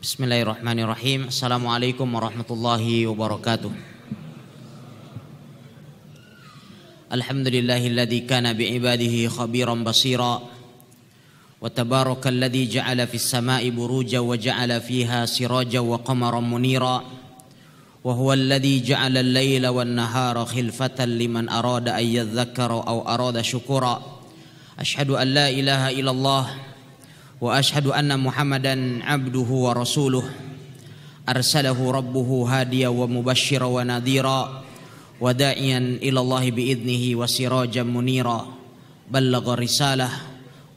Bismillahirrahmanirrahim. Assalamualaikum warahmatullahi wabarakatuh. Alhamdulillahilladzi kana bi'ibadihi khabiran basira. Wa tabarakalladzi ja'ala fis sama'i buruja wa ja'ala fiha siraja wa qamaran munira. Wa huwa alladzi ja'ala al-laila wan nahara khilfatan liman arada an yadhakkara aw arada syukura. Ashhadu an la ilaha illallah واشهد ان محمدا عبده ورسوله ارسله ربه هاديا ومبشرا ونذيرا وداعيا الى الله باذنه وسراجا منيرا بلغ الرساله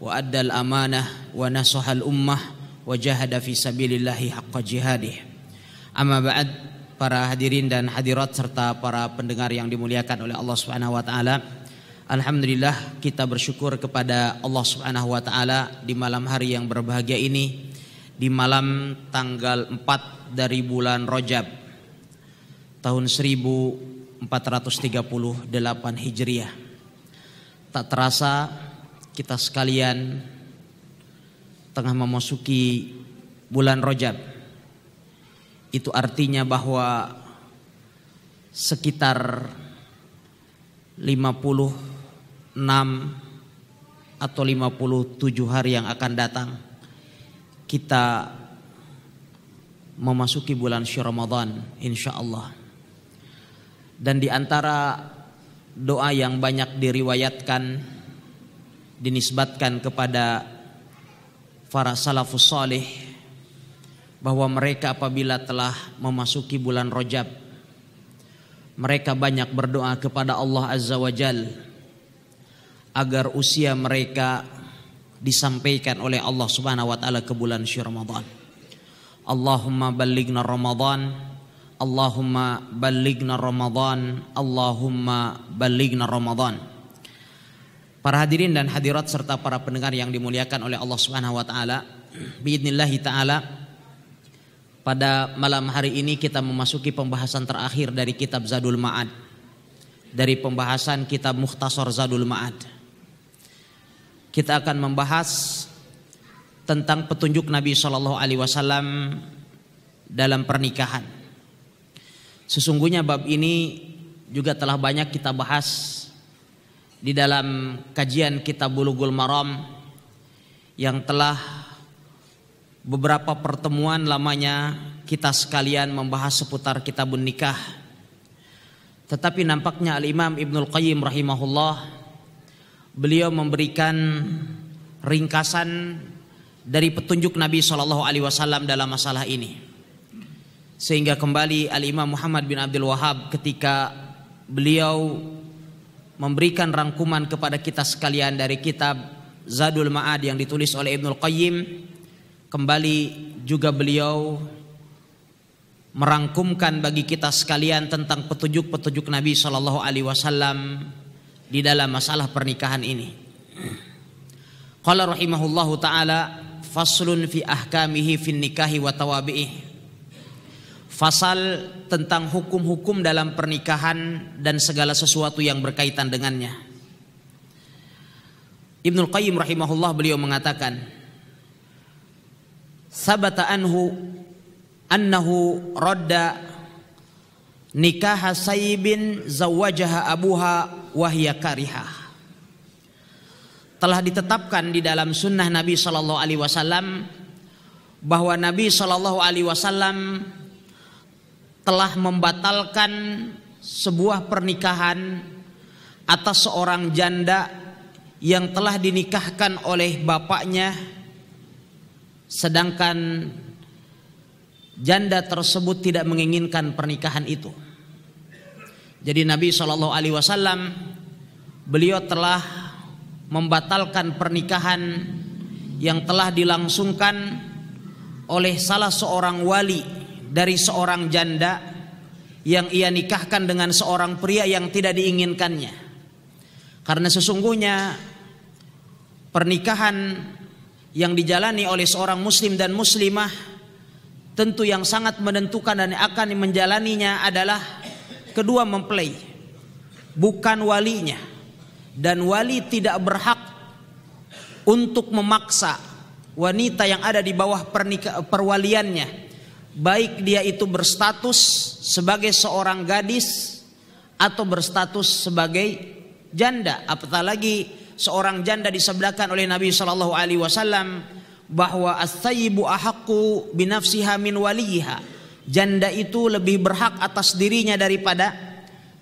وادى الامانه ونصح الامه وجاهد في سبيل الله حق جهاده اما بعد para hadirin dan hadirat serta para pendengar yang dimuliakan oleh Allah Subhanahu wa taala Alhamdulillah kita bersyukur kepada Allah Subhanahu wa taala di malam hari yang berbahagia ini di malam tanggal 4 dari bulan Rajab tahun 1438 Hijriah. Tak terasa kita sekalian tengah memasuki bulan Rajab. Itu artinya bahwa sekitar 50 atau 57 hari yang akan datang kita memasuki bulan Ramadan insya Allah. Dan di antara doa yang banyak diriwayatkan dinisbatkan kepada para salafus salih bahwa mereka apabila telah memasuki bulan Rajab mereka banyak berdoa kepada Allah Azza wa Jalla agar usia mereka disampaikan oleh Allah Subhanahu wa taala ke bulan Syawal Ramadan. Allahumma balighna Ramadan. Allahumma balighna Ramadan. Allahumma balighna Ramadan. Para hadirin dan hadirat serta para pendengar yang dimuliakan oleh Allah Subhanahu wa taala, باذنillah taala pada malam hari ini kita memasuki pembahasan terakhir dari kitab Zadul Ma'ad. Dari pembahasan kitab Mukhtasar Zadul Ma'ad kita akan membahas tentang petunjuk Nabi Shallallahu Alaihi Wasallam dalam pernikahan. Sesungguhnya bab ini juga telah banyak kita bahas di dalam kajian kita Bulughul Maram yang telah beberapa pertemuan lamanya kita sekalian membahas seputar kitabun nikah. Tetapi nampaknya Al-Imam Ibnul Qayyim rahimahullah beliau memberikan ringkasan dari petunjuk Nabi Shallallahu Alaihi Wasallam dalam masalah ini. Sehingga kembali Al Imam Muhammad bin Abdul Wahab ketika beliau memberikan rangkuman kepada kita sekalian dari kitab Zadul Ma'ad yang ditulis oleh Ibnul Qayyim kembali juga beliau merangkumkan bagi kita sekalian tentang petunjuk-petunjuk Nabi Shallallahu Alaihi Wasallam di dalam masalah pernikahan ini. Qala rahimahullahu taala faslun fi ahkamihi fin nikahi wa tawabi'ih. Fasal tentang hukum-hukum dalam pernikahan dan segala sesuatu yang berkaitan dengannya. Ibnul Qayyim rahimahullah beliau mengatakan Sabata anhu annahu radda nikaha sayyibin zawajaha abuha wahya karihah. Telah ditetapkan di dalam sunnah Nabi Shallallahu Alaihi Wasallam bahwa Nabi Shallallahu Alaihi Wasallam telah membatalkan sebuah pernikahan atas seorang janda yang telah dinikahkan oleh bapaknya sedangkan janda tersebut tidak menginginkan pernikahan itu. Jadi Nabi Shallallahu Alaihi Wasallam beliau telah membatalkan pernikahan yang telah dilangsungkan oleh salah seorang wali dari seorang janda yang ia nikahkan dengan seorang pria yang tidak diinginkannya. Karena sesungguhnya pernikahan yang dijalani oleh seorang muslim dan muslimah tentu yang sangat menentukan dan akan menjalaninya adalah Kedua mempelai bukan walinya dan wali tidak berhak untuk memaksa wanita yang ada di bawah perwaliannya baik dia itu berstatus sebagai seorang gadis atau berstatus sebagai janda apatah lagi seorang janda disebutkan oleh Nabi Shallallahu alaihi wasallam bahwa as-sayyibu binafsiha min waliha janda itu lebih berhak atas dirinya daripada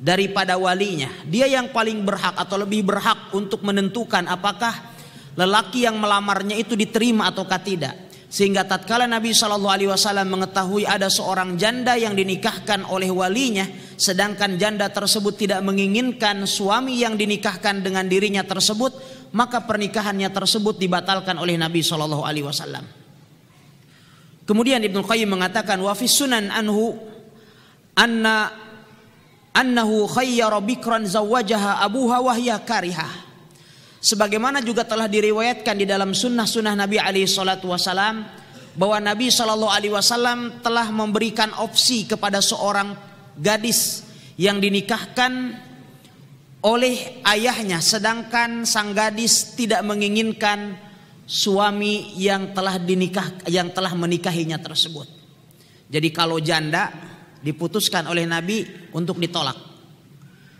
daripada walinya. Dia yang paling berhak atau lebih berhak untuk menentukan apakah lelaki yang melamarnya itu diterima ataukah tidak. Sehingga tatkala Nabi Shallallahu Alaihi Wasallam mengetahui ada seorang janda yang dinikahkan oleh walinya, sedangkan janda tersebut tidak menginginkan suami yang dinikahkan dengan dirinya tersebut, maka pernikahannya tersebut dibatalkan oleh Nabi Shallallahu Alaihi Wasallam. Kemudian Ibnu Qayyim mengatakan wa fi sunan anhu anna annahu khayyara bikran zawwajaha abuha wa hiya kariha. Sebagaimana juga telah diriwayatkan di dalam sunnah-sunnah Nabi alaihi salatu wasalam bahwa Nabi Shallallahu alaihi wasallam telah memberikan opsi kepada seorang gadis yang dinikahkan oleh ayahnya sedangkan sang gadis tidak menginginkan suami yang telah dinikah yang telah menikahinya tersebut. Jadi kalau janda diputuskan oleh Nabi untuk ditolak.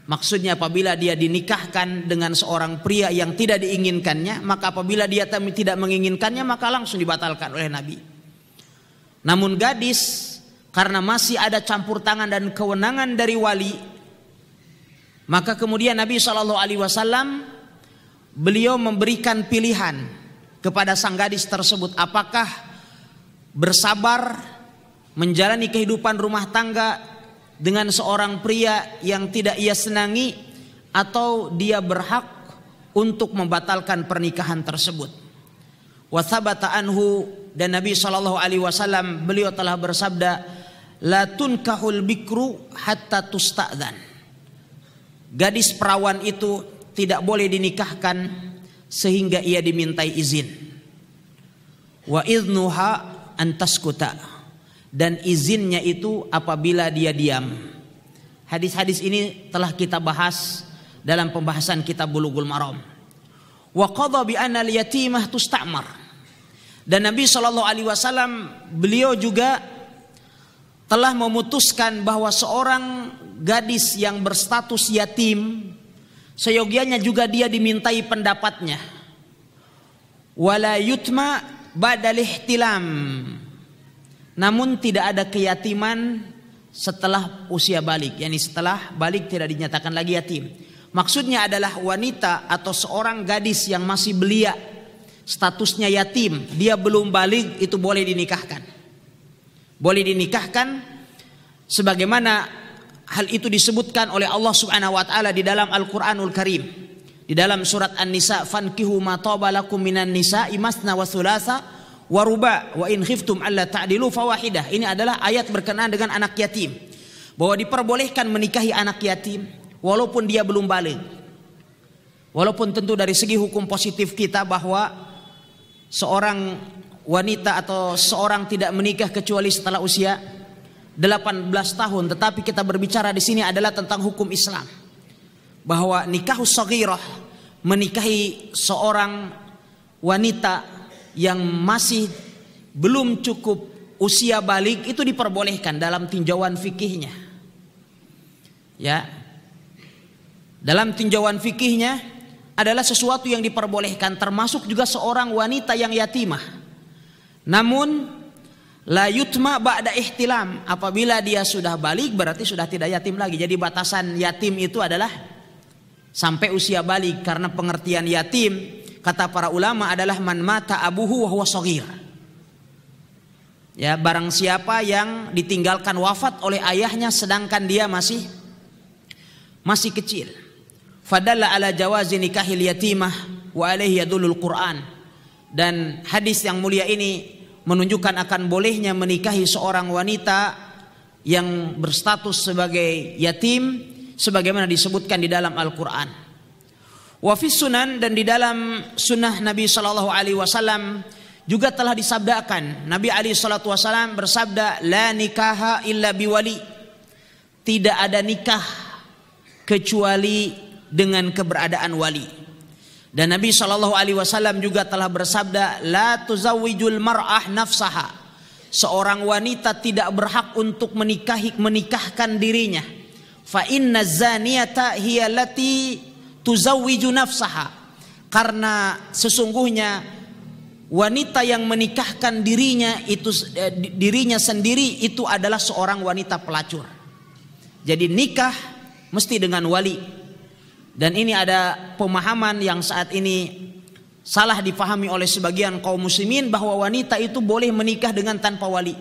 Maksudnya apabila dia dinikahkan dengan seorang pria yang tidak diinginkannya, maka apabila dia tidak menginginkannya maka langsung dibatalkan oleh Nabi. Namun gadis karena masih ada campur tangan dan kewenangan dari wali, maka kemudian Nabi Shallallahu Alaihi Wasallam beliau memberikan pilihan kepada sang gadis tersebut apakah bersabar menjalani kehidupan rumah tangga dengan seorang pria yang tidak ia senangi atau dia berhak untuk membatalkan pernikahan tersebut. Wathabata anhu dan Nabi Shallallahu Alaihi Wasallam beliau telah bersabda, latun kahul bikru hatta tusta'dan. Gadis perawan itu tidak boleh dinikahkan sehingga ia dimintai izin. Wa idnuha antaskuta dan izinnya itu apabila dia diam. Hadis-hadis ini telah kita bahas dalam pembahasan kitab Bulughul Maram. Wa qadha bi anna al-yatimah tustamar. Dan Nabi Shallallahu alaihi wasallam beliau juga telah memutuskan bahwa seorang gadis yang berstatus yatim Seyogianya juga dia dimintai pendapatnya. Wala yutma badal ihtilam. Namun tidak ada keyatiman setelah usia balik. yakni setelah balik tidak dinyatakan lagi yatim. Maksudnya adalah wanita atau seorang gadis yang masih belia. Statusnya yatim. Dia belum balik itu boleh dinikahkan. Boleh dinikahkan sebagaimana Hal itu disebutkan oleh Allah Subhanahu wa taala di dalam Al-Qur'anul Karim. Di dalam surat An-Nisa, "Fankihu ma lakum minan nisa'i masna wa thulatha wa ruba wa in khiftum alla ta'dilu fawahidah." Ini adalah ayat berkenaan dengan anak yatim. Bahwa diperbolehkan menikahi anak yatim walaupun dia belum balik. Walaupun tentu dari segi hukum positif kita bahwa seorang wanita atau seorang tidak menikah kecuali setelah usia 18 tahun tetapi kita berbicara di sini adalah tentang hukum Islam bahwa nikahus saghirah menikahi seorang wanita yang masih belum cukup usia balik itu diperbolehkan dalam tinjauan fikihnya ya dalam tinjauan fikihnya adalah sesuatu yang diperbolehkan termasuk juga seorang wanita yang yatimah namun La yutma ba'da ihtilam. Apabila dia sudah balik berarti sudah tidak yatim lagi. Jadi batasan yatim itu adalah sampai usia balik karena pengertian yatim kata para ulama adalah man mata abuhu wa huwa Ya, barang siapa yang ditinggalkan wafat oleh ayahnya sedangkan dia masih masih kecil. Fadalla ala jawazi nikahil yatimah wa alaihi yadulul Quran. Dan hadis yang mulia ini menunjukkan akan bolehnya menikahi seorang wanita yang berstatus sebagai yatim sebagaimana disebutkan di dalam Al-Qur'an. Wa sunan dan di dalam sunnah Nabi sallallahu alaihi wasallam juga telah disabdakan Nabi Ali alaihi wasallam bersabda la nikaha illa biwali. Tidak ada nikah kecuali dengan keberadaan wali. Dan Nabi Shallallahu Alaihi Wasallam juga telah bersabda, la tuzawijul mar'ah nafsaha. Seorang wanita tidak berhak untuk menikahi menikahkan dirinya. Fa inna zaniyata lati tuzawiju nafsaha. Karena sesungguhnya wanita yang menikahkan dirinya itu eh, dirinya sendiri itu adalah seorang wanita pelacur. Jadi nikah mesti dengan wali dan ini ada pemahaman yang saat ini salah difahami oleh sebagian kaum muslimin bahwa wanita itu boleh menikah dengan tanpa wali.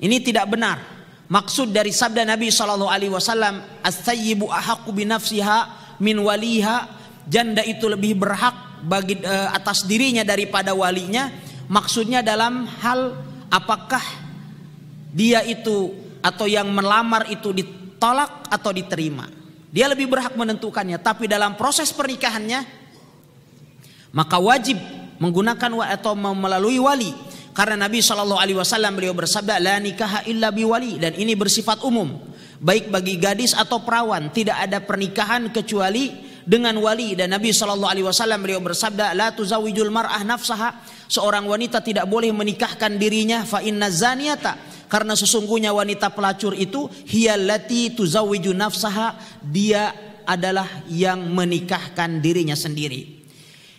Ini tidak benar. Maksud dari sabda Nabi Shallallahu Alaihi Wasallam, "Asyibu ahaku binafsiha min waliha." Janda itu lebih berhak bagi e, atas dirinya daripada walinya. Maksudnya dalam hal apakah dia itu atau yang melamar itu ditolak atau diterima. Dia lebih berhak menentukannya, tapi dalam proses pernikahannya maka wajib menggunakan wa atau melalui wali karena Nabi Shallallahu Alaihi Wasallam beliau bersabda la nikah illa bi wali dan ini bersifat umum baik bagi gadis atau perawan tidak ada pernikahan kecuali dengan wali dan Nabi Shallallahu Alaihi Wasallam beliau bersabda la tuzawijul mar'ah nafsaha seorang wanita tidak boleh menikahkan dirinya fa inna zaniyata karena sesungguhnya wanita pelacur itu hiyallati tuzawiju nafsaha. Dia adalah yang menikahkan dirinya sendiri.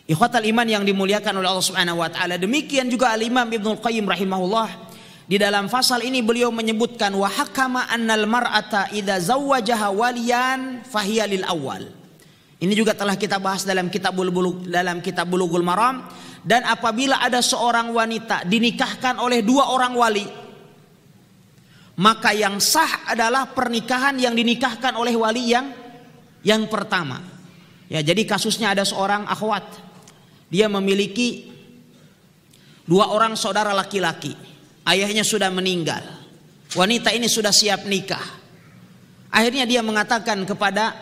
Ikhwatal iman yang dimuliakan oleh Allah Subhanahu wa taala. Demikian juga Al-Imam Ibnu Qayyim rahimahullah di dalam fasal ini beliau menyebutkan wa hakama annal mar'ata idza zawwajaha waliyan fahiya lil awal. Ini juga telah kita bahas dalam kitab bulu dalam kitab bulugul Maram dan apabila ada seorang wanita dinikahkan oleh dua orang wali maka yang sah adalah pernikahan yang dinikahkan oleh wali yang yang pertama. Ya, jadi kasusnya ada seorang akhwat. Dia memiliki dua orang saudara laki-laki. Ayahnya sudah meninggal. Wanita ini sudah siap nikah. Akhirnya dia mengatakan kepada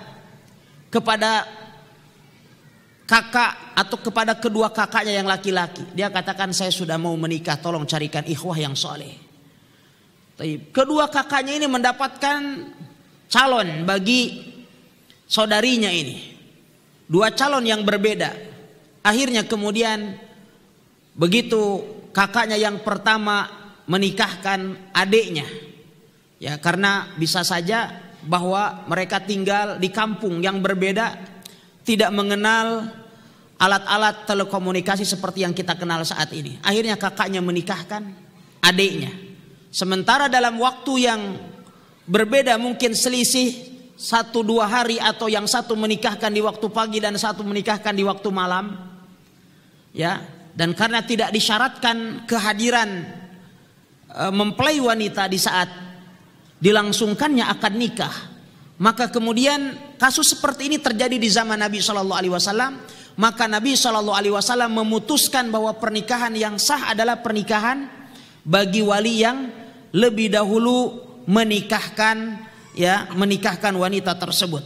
kepada kakak atau kepada kedua kakaknya yang laki-laki. Dia katakan saya sudah mau menikah, tolong carikan ikhwah yang soleh. Kedua kakaknya ini mendapatkan calon bagi saudarinya ini. Dua calon yang berbeda. Akhirnya kemudian begitu kakaknya yang pertama menikahkan adiknya. Ya, karena bisa saja bahwa mereka tinggal di kampung yang berbeda, tidak mengenal alat-alat telekomunikasi seperti yang kita kenal saat ini. Akhirnya kakaknya menikahkan adiknya. Sementara dalam waktu yang berbeda mungkin selisih satu dua hari atau yang satu menikahkan di waktu pagi dan satu menikahkan di waktu malam ya dan karena tidak disyaratkan kehadiran e, mempelai wanita di saat dilangsungkannya akad nikah maka kemudian kasus seperti ini terjadi di zaman Nabi Shallallahu Alaihi Wasallam maka Nabi Shallallahu Alaihi Wasallam memutuskan bahwa pernikahan yang sah adalah pernikahan bagi wali yang lebih dahulu menikahkan ya menikahkan wanita tersebut.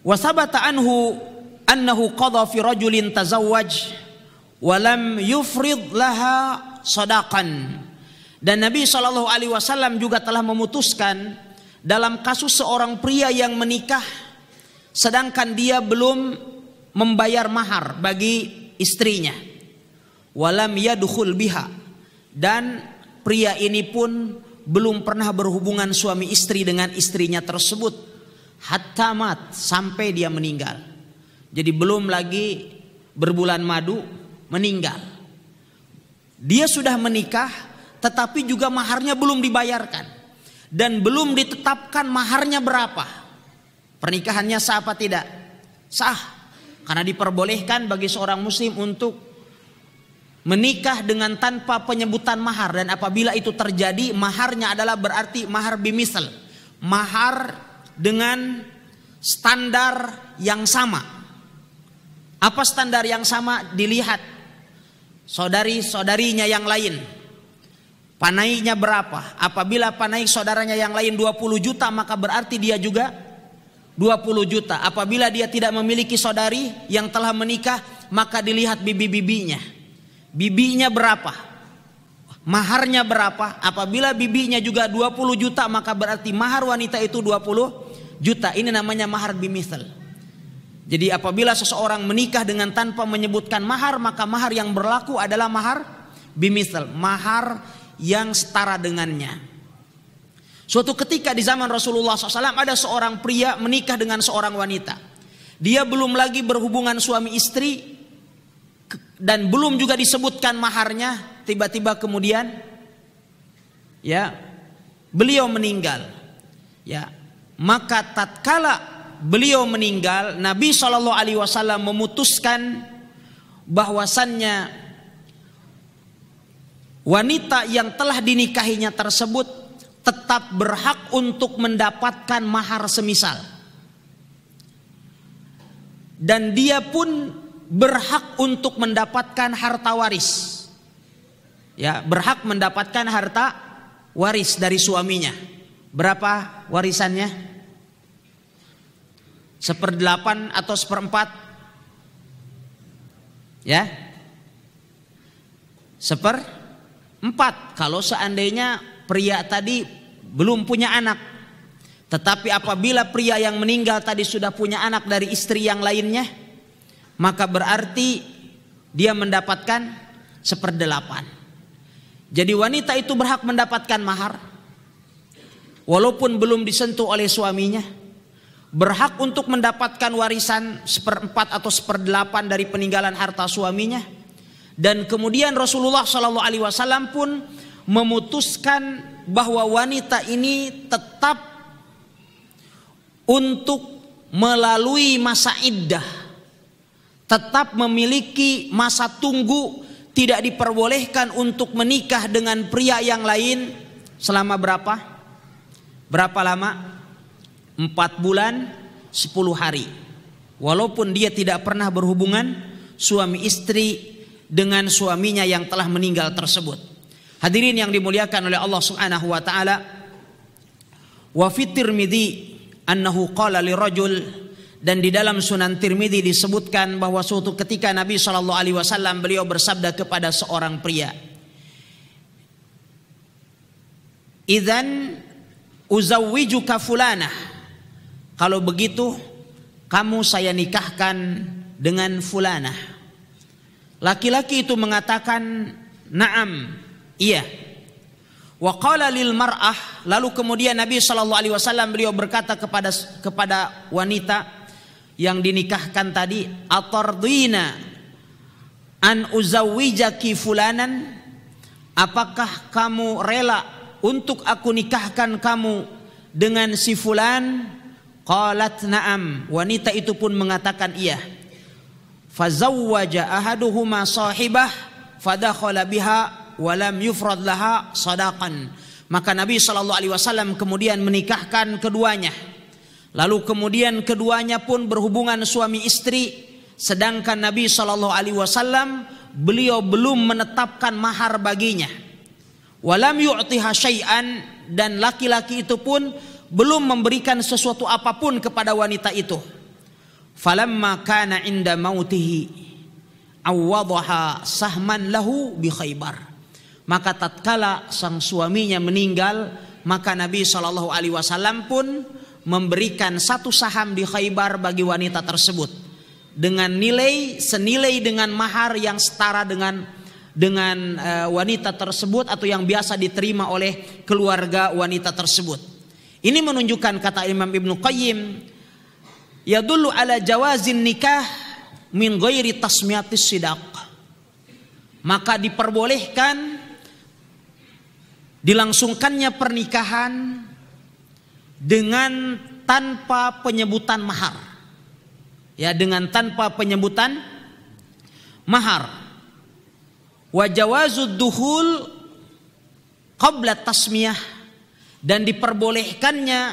Wasabata anhu annahu qadha fi rajulin tazawwaj wa lam yufrid laha sadaqan. Dan Nabi Shallallahu alaihi wasallam juga telah memutuskan dalam kasus seorang pria yang menikah sedangkan dia belum membayar mahar bagi istrinya. Walam yadkhul biha dan Pria ini pun belum pernah berhubungan suami istri dengan istrinya tersebut. Hatta mat sampai dia meninggal. Jadi belum lagi berbulan madu meninggal. Dia sudah menikah tetapi juga maharnya belum dibayarkan. Dan belum ditetapkan maharnya berapa. Pernikahannya sah apa tidak? Sah. Karena diperbolehkan bagi seorang muslim untuk menikah dengan tanpa penyebutan mahar dan apabila itu terjadi maharnya adalah berarti mahar bimisel, mahar dengan standar yang sama apa standar yang sama dilihat saudari-saudarinya yang lain panainya berapa apabila panai saudaranya yang lain 20 juta maka berarti dia juga 20 juta apabila dia tidak memiliki saudari yang telah menikah maka dilihat bibi-bibinya bibinya berapa, maharnya berapa. Apabila bibinya juga 20 juta maka berarti mahar wanita itu 20 juta. Ini namanya mahar bimisal. Jadi apabila seseorang menikah dengan tanpa menyebutkan mahar maka mahar yang berlaku adalah mahar bimisal, mahar yang setara dengannya. Suatu ketika di zaman Rasulullah SAW ada seorang pria menikah dengan seorang wanita. Dia belum lagi berhubungan suami istri, dan belum juga disebutkan maharnya, tiba-tiba kemudian ya beliau meninggal. Ya, maka tatkala beliau meninggal, Nabi Shallallahu alaihi wasallam memutuskan bahwasannya wanita yang telah dinikahinya tersebut tetap berhak untuk mendapatkan mahar semisal. Dan dia pun berhak untuk mendapatkan harta waris. Ya, berhak mendapatkan harta waris dari suaminya. Berapa warisannya? Seperdelapan atau seperempat? Ya. Seper empat Kalau seandainya pria tadi belum punya anak. Tetapi apabila pria yang meninggal tadi sudah punya anak dari istri yang lainnya, maka berarti dia mendapatkan seperdelapan. Jadi wanita itu berhak mendapatkan mahar walaupun belum disentuh oleh suaminya. Berhak untuk mendapatkan warisan seperempat atau seperdelapan dari peninggalan harta suaminya. Dan kemudian Rasulullah Shallallahu Alaihi Wasallam pun memutuskan bahwa wanita ini tetap untuk melalui masa iddah tetap memiliki masa tunggu tidak diperbolehkan untuk menikah dengan pria yang lain selama berapa? Berapa lama? Empat bulan, sepuluh hari. Walaupun dia tidak pernah berhubungan suami istri dengan suaminya yang telah meninggal tersebut. Hadirin yang dimuliakan oleh Allah Subhanahu wa taala. Wa fit annahu qala li rajul dan di dalam Sunan Tirmidzi disebutkan bahwa suatu ketika Nabi Shallallahu Alaihi Wasallam beliau bersabda kepada seorang pria, Idan uzawiju kafulana. Kalau begitu kamu saya nikahkan dengan fulana. Laki-laki itu mengatakan naam, iya. Wa lil mar'ah, lalu kemudian Nabi Shallallahu alaihi wasallam beliau berkata kepada kepada wanita, yang dinikahkan tadi atardina an uzawijaki fulanan apakah kamu rela untuk aku nikahkan kamu dengan si fulan qalat na'am wanita itu pun mengatakan iya fazawwaja ahaduhuma sahibah fadakhala biha walam yufrad laha sadaqan maka Nabi sallallahu alaihi wasallam kemudian menikahkan keduanya Lalu kemudian keduanya pun berhubungan suami istri. Sedangkan Nabi Shallallahu Alaihi Wasallam beliau belum menetapkan mahar baginya. Walam yu'tiha syai'an dan laki-laki itu pun belum memberikan sesuatu apapun kepada wanita itu. Falamma kana inda mautihi awwadaha sahman lahu bi khaybar. Maka tatkala sang suaminya meninggal, maka Nabi Shallallahu alaihi wasallam pun memberikan satu saham di Khaybar bagi wanita tersebut dengan nilai senilai dengan mahar yang setara dengan dengan e, wanita tersebut atau yang biasa diterima oleh keluarga wanita tersebut. Ini menunjukkan kata Imam Ibnu Qayyim ya dulu ala jawazin nikah min ghairi tasmiyatis sidaq. Maka diperbolehkan dilangsungkannya pernikahan dengan tanpa penyebutan mahar. Ya, dengan tanpa penyebutan mahar. Wa jawazud duhul qabla tasmiyah dan diperbolehkannya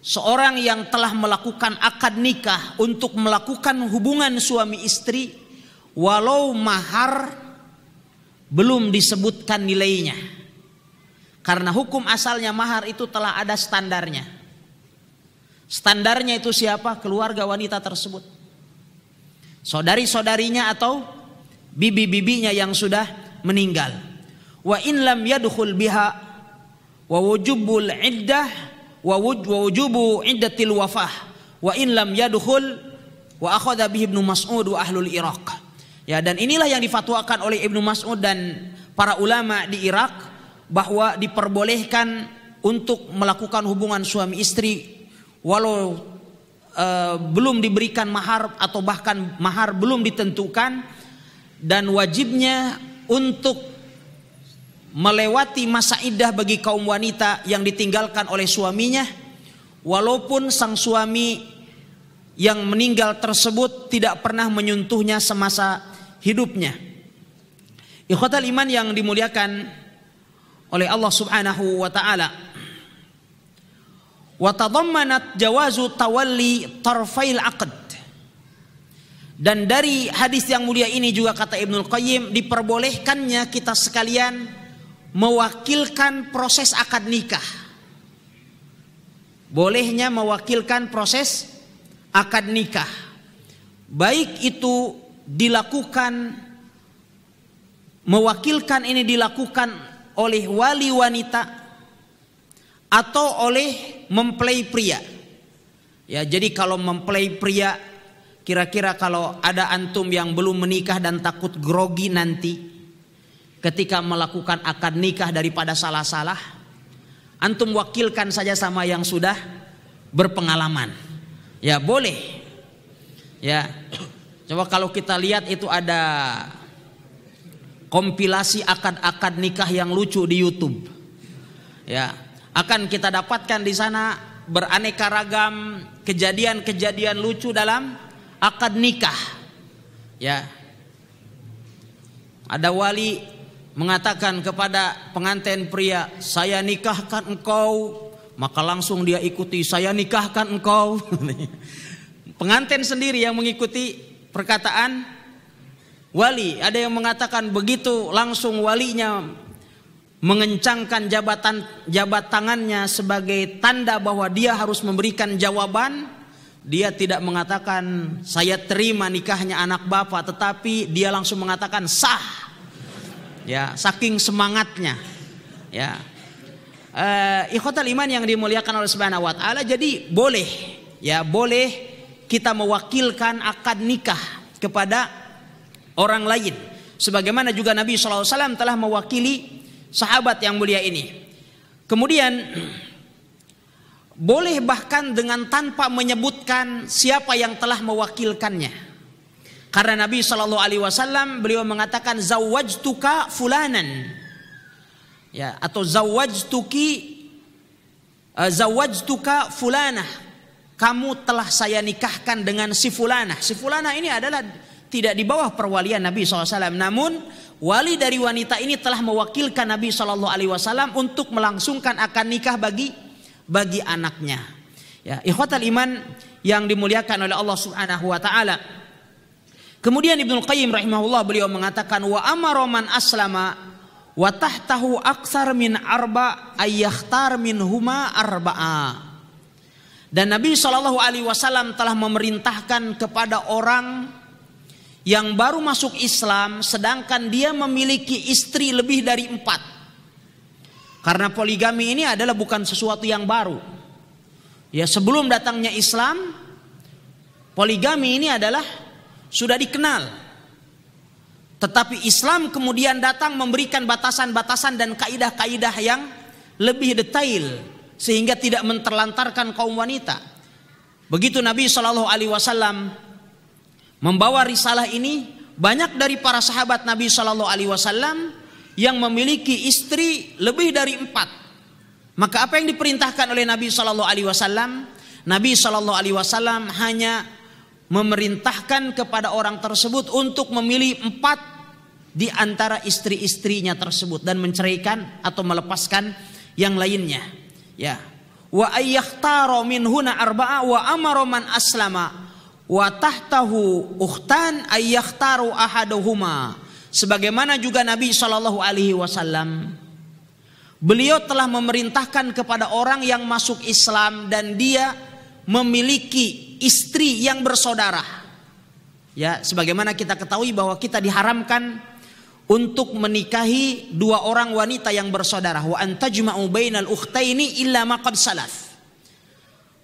seorang yang telah melakukan akad nikah untuk melakukan hubungan suami istri walau mahar belum disebutkan nilainya. Karena hukum asalnya mahar itu telah ada standarnya. Standarnya itu siapa? Keluarga wanita tersebut. Saudari-saudarinya atau bibi-bibinya yang sudah meninggal. Wa in lam yadkhul biha wa wujubul iddah wa wujubu iddatil wafah wa in lam yadkhul wa akhadha bihi Ibnu Mas'ud wa ahlul Iraq. Ya dan inilah yang difatwakan oleh Ibnu Mas'ud dan para ulama di Irak bahwa diperbolehkan untuk melakukan hubungan suami istri walau e, belum diberikan mahar atau bahkan mahar belum ditentukan dan wajibnya untuk melewati masa idah bagi kaum wanita yang ditinggalkan oleh suaminya walaupun sang suami yang meninggal tersebut tidak pernah menyentuhnya semasa hidupnya. Ikhwatal iman yang dimuliakan oleh Allah Subhanahu wa taala. Wa tadammanat jawazu tawalli tarfail aqd. Dan dari hadis yang mulia ini juga kata Ibnu Qayyim diperbolehkannya kita sekalian mewakilkan proses akad nikah. Bolehnya mewakilkan proses akad nikah. Baik itu dilakukan mewakilkan ini dilakukan oleh wali wanita atau oleh mempelai pria. Ya, jadi kalau mempelai pria kira-kira kalau ada antum yang belum menikah dan takut grogi nanti ketika melakukan akad nikah daripada salah-salah, antum wakilkan saja sama yang sudah berpengalaman. Ya, boleh. Ya. Coba kalau kita lihat itu ada kompilasi akad-akad nikah yang lucu di YouTube. Ya, akan kita dapatkan di sana beraneka ragam kejadian-kejadian lucu dalam akad nikah. Ya. Ada wali mengatakan kepada pengantin pria, "Saya nikahkan engkau." Maka langsung dia ikuti, "Saya nikahkan engkau." pengantin sendiri yang mengikuti perkataan wali. Ada yang mengatakan begitu langsung walinya mengencangkan jabatan jabat tangannya sebagai tanda bahwa dia harus memberikan jawaban. Dia tidak mengatakan saya terima nikahnya anak bapak, tetapi dia langsung mengatakan sah. Ya, saking semangatnya. Ya. Eh, ikhotal iman yang dimuliakan oleh Subhanahu wa taala jadi boleh ya boleh kita mewakilkan akad nikah kepada orang lain. Sebagaimana juga Nabi SAW telah mewakili sahabat yang mulia ini. Kemudian boleh bahkan dengan tanpa menyebutkan siapa yang telah mewakilkannya. Karena Nabi Shallallahu Alaihi Wasallam beliau mengatakan zawajtuka fulanan, ya atau zawajtuki uh, eh, zawajtuka fulanah. Kamu telah saya nikahkan dengan si fulanah. Si fulanah ini adalah tidak di bawah perwalian Nabi SAW. Namun wali dari wanita ini telah mewakilkan Nabi saw untuk melangsungkan akan nikah bagi bagi anaknya. Ya, ikhwatal iman yang dimuliakan oleh Allah Subhanahu Wa Taala. Kemudian Ibnu Qayyim rahimahullah beliau mengatakan wa amaroman aslama wa tahtahu aksar min arba ayyakhtar min huma arba'a. Dan Nabi Shallallahu Alaihi Wasallam telah memerintahkan kepada orang yang baru masuk Islam sedangkan dia memiliki istri lebih dari empat. Karena poligami ini adalah bukan sesuatu yang baru. Ya sebelum datangnya Islam, poligami ini adalah sudah dikenal. Tetapi Islam kemudian datang memberikan batasan-batasan dan kaidah-kaidah yang lebih detail sehingga tidak menterlantarkan kaum wanita. Begitu Nabi Shallallahu Alaihi Wasallam membawa risalah ini banyak dari para sahabat Nabi Shallallahu Alaihi Wasallam yang memiliki istri lebih dari empat. Maka apa yang diperintahkan oleh Nabi Shallallahu Alaihi Wasallam? Nabi Shallallahu Alaihi Wasallam hanya memerintahkan kepada orang tersebut untuk memilih empat di antara istri-istrinya tersebut dan menceraikan atau melepaskan yang lainnya. Ya, wa ayyakhtaro minhuna arba'a wa amaro man aslama wa tahtahu ukhtan ahaduhuma sebagaimana juga Nabi Shallallahu alaihi wasallam beliau telah memerintahkan kepada orang yang masuk Islam dan dia memiliki istri yang bersaudara ya sebagaimana kita ketahui bahwa kita diharamkan untuk menikahi dua orang wanita yang bersaudara wa antajma'u bainal ukhtaini illa maqad salaf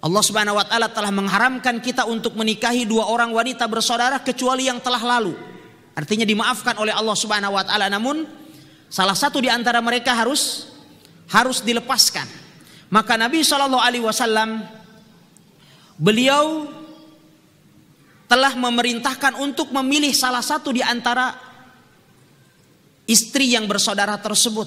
Allah Subhanahu wa taala telah mengharamkan kita untuk menikahi dua orang wanita bersaudara kecuali yang telah lalu. Artinya dimaafkan oleh Allah Subhanahu wa taala namun salah satu di antara mereka harus harus dilepaskan. Maka Nabi Shallallahu alaihi wasallam beliau telah memerintahkan untuk memilih salah satu di antara istri yang bersaudara tersebut.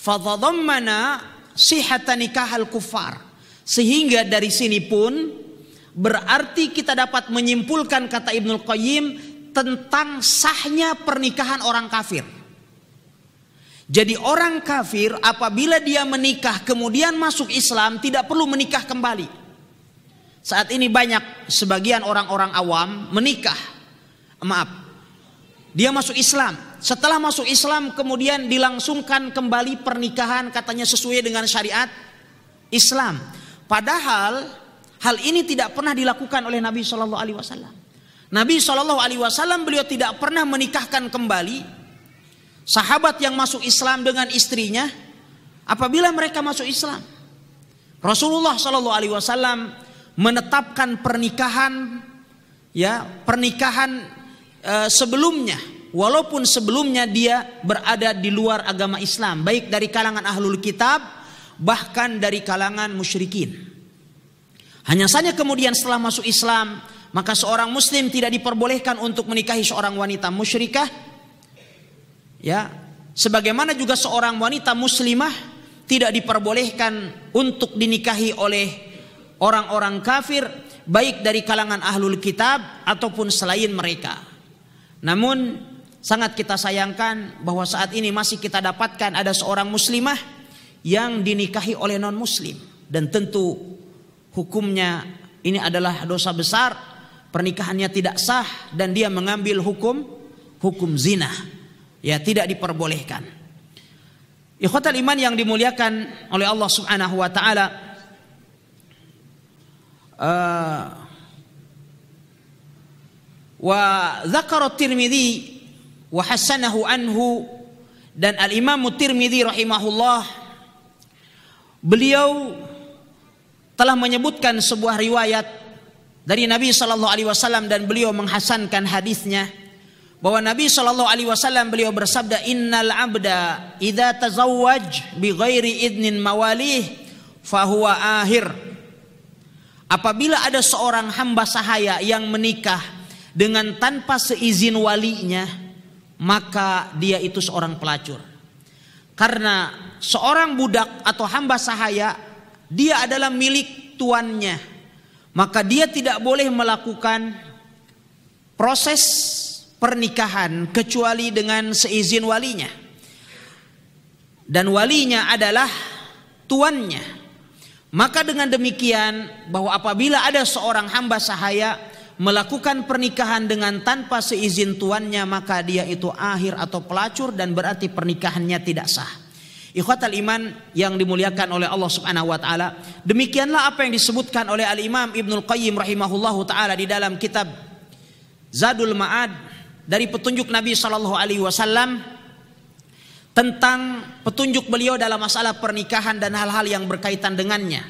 Fadhadhammana sihatan nikahal kufar sehingga dari sini pun berarti kita dapat menyimpulkan kata Ibnu Qayyim tentang sahnya pernikahan orang kafir. Jadi orang kafir apabila dia menikah kemudian masuk Islam tidak perlu menikah kembali. Saat ini banyak sebagian orang-orang awam menikah. Maaf. Dia masuk Islam. Setelah masuk Islam kemudian dilangsungkan kembali pernikahan katanya sesuai dengan syariat Islam. Padahal hal ini tidak pernah dilakukan oleh Nabi Shallallahu Alaihi Wasallam. Nabi Shallallahu Alaihi Wasallam beliau tidak pernah menikahkan kembali sahabat yang masuk Islam dengan istrinya apabila mereka masuk Islam. Rasulullah Shallallahu Alaihi Wasallam menetapkan pernikahan ya pernikahan e, sebelumnya walaupun sebelumnya dia berada di luar agama Islam baik dari kalangan ahlul kitab bahkan dari kalangan musyrikin. Hanya saja kemudian setelah masuk Islam, maka seorang muslim tidak diperbolehkan untuk menikahi seorang wanita musyrikah. Ya, sebagaimana juga seorang wanita muslimah tidak diperbolehkan untuk dinikahi oleh orang-orang kafir baik dari kalangan ahlul kitab ataupun selain mereka. Namun sangat kita sayangkan bahwa saat ini masih kita dapatkan ada seorang muslimah yang dinikahi oleh non muslim dan tentu hukumnya ini adalah dosa besar pernikahannya tidak sah dan dia mengambil hukum hukum zina ya tidak diperbolehkan ikhwatal iman yang dimuliakan oleh Allah Subhanahu wa taala uh, zakarat tirmidhi wa hassanahu anhu dan al Imam tirmidhi rahimahullah beliau telah menyebutkan sebuah riwayat dari Nabi Shallallahu Alaihi Wasallam dan beliau menghasankan hadisnya bahwa Nabi Shallallahu Alaihi Wasallam beliau bersabda Innal abda ida tazawwaj bi ghairi idnin mawalih fahuwa ahir apabila ada seorang hamba sahaya yang menikah dengan tanpa seizin walinya maka dia itu seorang pelacur karena seorang budak atau hamba sahaya dia adalah milik tuannya. Maka dia tidak boleh melakukan proses pernikahan kecuali dengan seizin walinya. Dan walinya adalah tuannya. Maka dengan demikian bahwa apabila ada seorang hamba sahaya melakukan pernikahan dengan tanpa seizin tuannya maka dia itu akhir atau pelacur dan berarti pernikahannya tidak sah. Ikhwatal iman yang dimuliakan oleh Allah Subhanahu wa taala. Demikianlah apa yang disebutkan oleh Al-Imam Ibnul Qayyim rahimahullahu taala di dalam kitab Zadul Ma'ad dari petunjuk Nabi sallallahu alaihi wasallam tentang petunjuk beliau dalam masalah pernikahan dan hal-hal yang berkaitan dengannya.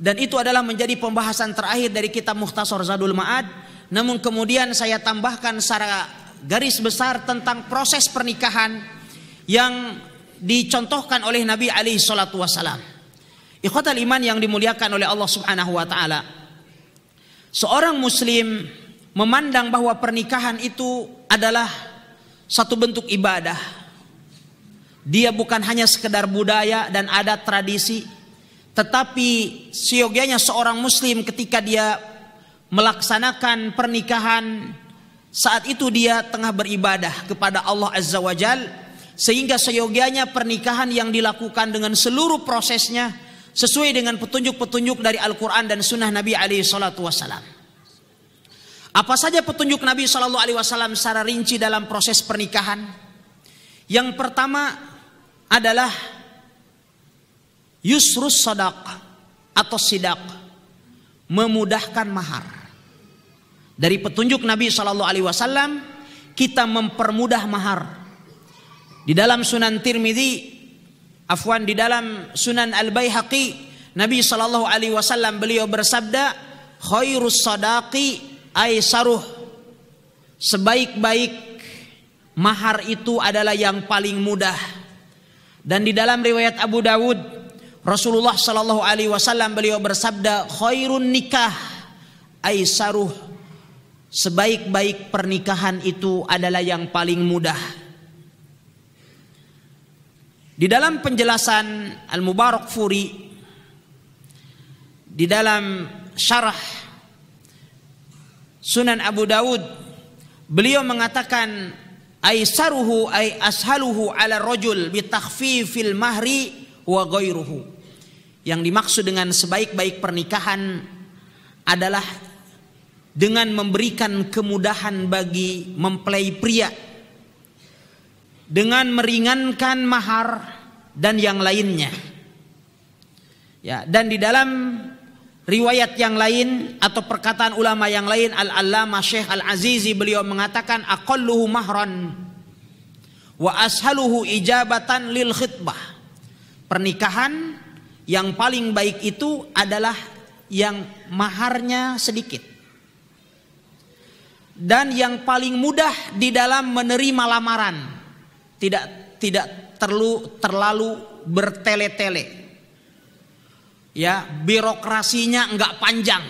Dan itu adalah menjadi pembahasan terakhir dari kitab Mukhtasar Zadul Ma'ad. Namun kemudian saya tambahkan secara garis besar tentang proses pernikahan yang dicontohkan oleh Nabi alaihi salatu wasalam. iman yang dimuliakan oleh Allah Subhanahu wa taala. Seorang muslim memandang bahwa pernikahan itu adalah satu bentuk ibadah. Dia bukan hanya sekedar budaya dan adat tradisi, tetapi siogianya seorang muslim ketika dia melaksanakan pernikahan saat itu dia tengah beribadah kepada Allah Azza wa Jalla sehingga seyogianya pernikahan yang dilakukan dengan seluruh prosesnya sesuai dengan petunjuk-petunjuk dari Al-Quran dan Sunnah Nabi Alaihi Salatu Wasallam. Apa saja petunjuk Nabi Shallallahu Alaihi Wasallam secara rinci dalam proses pernikahan? Yang pertama adalah yusrus sodak atau sidak memudahkan mahar. Dari petunjuk Nabi Shallallahu Alaihi Wasallam kita mempermudah mahar di dalam Sunan Tirmidzi, afwan di dalam Sunan Al Baihaqi, Nabi Shallallahu Alaihi Wasallam beliau bersabda, khairus sadaqi aisaruh. Sebaik-baik mahar itu adalah yang paling mudah. Dan di dalam riwayat Abu Dawud, Rasulullah Shallallahu Alaihi Wasallam beliau bersabda, khairun nikah aisaruh sebaik-baik pernikahan itu adalah yang paling mudah. Di dalam penjelasan Al-Mubarak Furi di dalam syarah Sunan Abu Dawud beliau mengatakan aisaruhu ay ashaluhu ala rojul bitakhfifil mahri wa goyruhu yang dimaksud dengan sebaik-baik pernikahan adalah dengan memberikan kemudahan bagi mempelai pria dengan meringankan mahar dan yang lainnya. Ya, dan di dalam riwayat yang lain atau perkataan ulama yang lain Al-Allamah Syekh Al-Azizi beliau mengatakan aqalluhu mahran wa ashaluhu ijabatan lil khitbah. Pernikahan yang paling baik itu adalah yang maharnya sedikit. Dan yang paling mudah di dalam menerima lamaran tidak tidak terlalu terlalu bertele-tele. Ya, birokrasinya enggak panjang.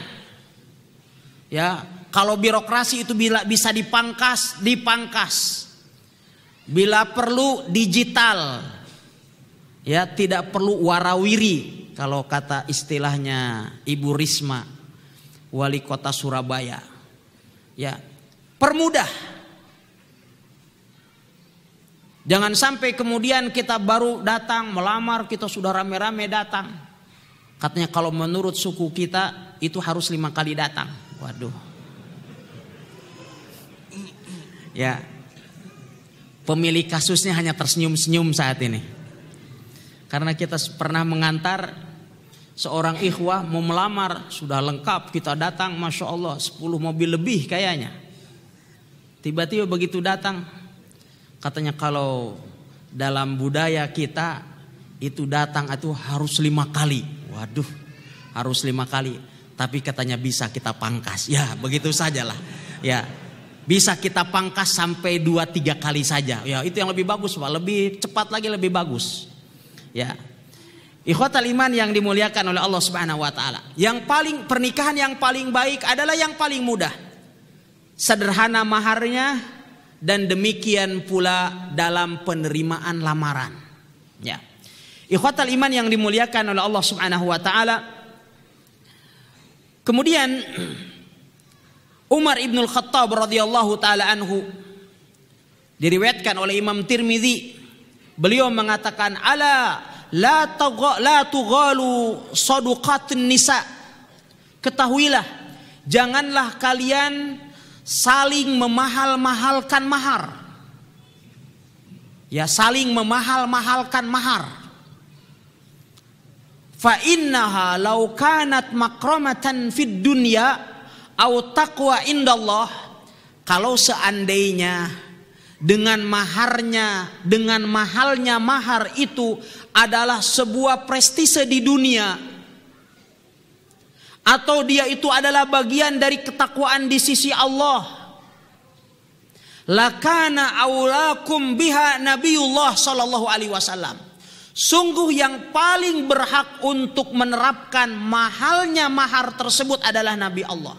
Ya, kalau birokrasi itu bila bisa dipangkas, dipangkas. Bila perlu digital. Ya, tidak perlu warawiri kalau kata istilahnya Ibu Risma, wali kota Surabaya. Ya, permudah Jangan sampai kemudian kita baru datang melamar, kita sudah rame-rame datang. Katanya kalau menurut suku kita itu harus lima kali datang. Waduh. Ya. Pemilik kasusnya hanya tersenyum-senyum saat ini. Karena kita pernah mengantar seorang ikhwah mau melamar, sudah lengkap kita datang, Masya Allah 10 mobil lebih kayaknya. Tiba-tiba begitu datang, Katanya kalau dalam budaya kita itu datang itu harus lima kali. Waduh, harus lima kali. Tapi katanya bisa kita pangkas. Ya begitu sajalah. Ya bisa kita pangkas sampai dua tiga kali saja. Ya itu yang lebih bagus pak. Lebih cepat lagi lebih bagus. Ya Ikhwatal iman yang dimuliakan oleh Allah Subhanahu wa taala. Yang paling pernikahan yang paling baik adalah yang paling mudah. Sederhana maharnya, dan demikian pula dalam penerimaan lamaran. Ya. Ikhwatal iman yang dimuliakan oleh Allah Subhanahu wa taala. Kemudian Umar ibn Khattab radhiyallahu taala anhu diriwayatkan oleh Imam Tirmizi beliau mengatakan ala la tagha la tughalu saduqatun nisa ketahuilah janganlah kalian saling memahal-mahalkan mahar. Ya saling memahal-mahalkan mahar. Fa innaha law kanat makramatan fid dunya au taqwa indallah kalau seandainya dengan maharnya, dengan mahalnya mahar itu adalah sebuah prestise di dunia, atau dia itu adalah bagian dari ketakwaan di sisi Allah. Lakana aulakum biha Nabiullah sallallahu alaihi wasallam. Sungguh yang paling berhak untuk menerapkan mahalnya mahar tersebut adalah Nabi Allah.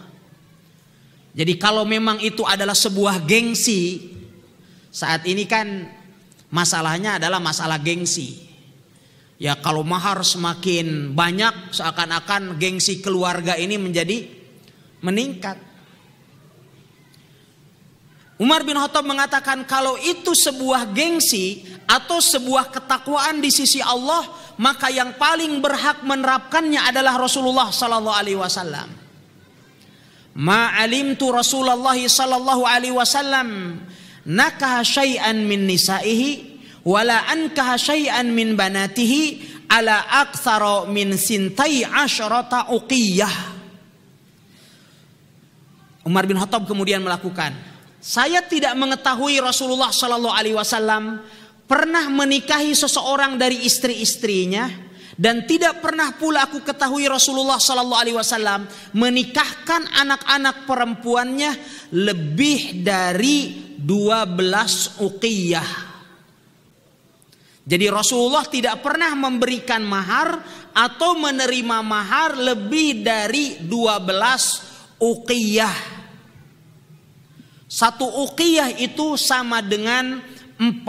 Jadi kalau memang itu adalah sebuah gengsi, saat ini kan masalahnya adalah masalah gengsi. Ya kalau mahar semakin banyak seakan-akan gengsi keluarga ini menjadi meningkat. Umar bin Khattab mengatakan kalau itu sebuah gengsi atau sebuah ketakwaan di sisi Allah, maka yang paling berhak menerapkannya adalah Rasulullah sallallahu alaihi wasallam. Ma'alimtu Rasulullah sallallahu alaihi wasallam nakah syai'an min nisa'ihi wala ankaha syai'an min banatihi ala aksaro min sintai asyrata uqiyah. Umar bin Khattab kemudian melakukan. Saya tidak mengetahui Rasulullah Shallallahu Alaihi Wasallam pernah menikahi seseorang dari istri-istrinya dan tidak pernah pula aku ketahui Rasulullah Shallallahu Alaihi Wasallam menikahkan anak-anak perempuannya lebih dari 12 belas jadi Rasulullah tidak pernah memberikan mahar atau menerima mahar lebih dari 12 uqiyah. Satu uqiyah itu sama dengan 40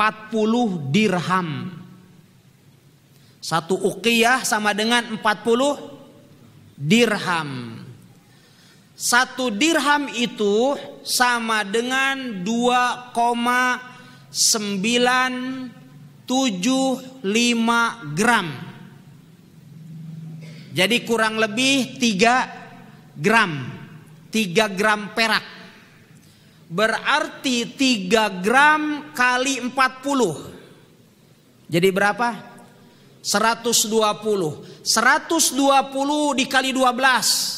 dirham. Satu uqiyah sama dengan 40 dirham. Satu dirham itu sama dengan 2,9 75 gram. Jadi kurang lebih 3 gram. 3 gram perak. Berarti 3 gram kali 40. Jadi berapa? 120. 120 dikali 12. 12.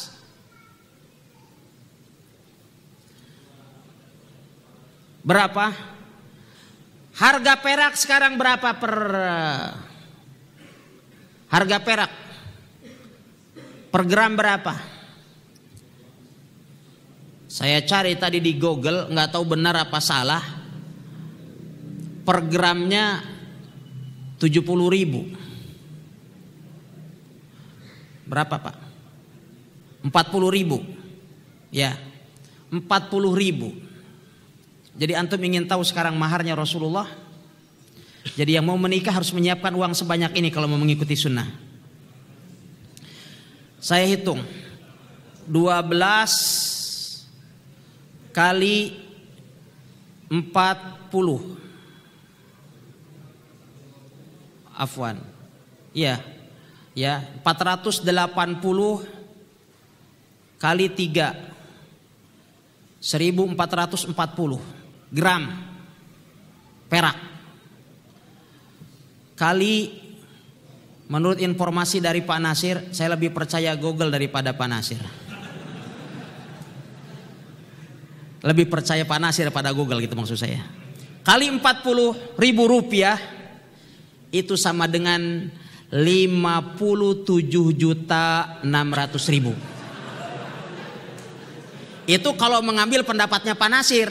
Berapa? Harga perak sekarang berapa per harga perak? Per gram berapa? Saya cari tadi di Google, nggak tahu benar apa salah. Per gramnya 70 ribu. Berapa Pak? 40 ribu. Ya, 40 ribu. Jadi antum ingin tahu sekarang maharnya Rasulullah? Jadi yang mau menikah harus menyiapkan uang sebanyak ini kalau mau mengikuti sunnah. Saya hitung 12 kali 40 Afwan Iya ya 480 kali 3 1440 gram perak kali menurut informasi dari Pak Nasir saya lebih percaya Google daripada Pak Nasir lebih percaya Pak Nasir daripada Google gitu maksud saya kali 40 ribu rupiah itu sama dengan 57 juta 600 ribu itu kalau mengambil pendapatnya Pak Nasir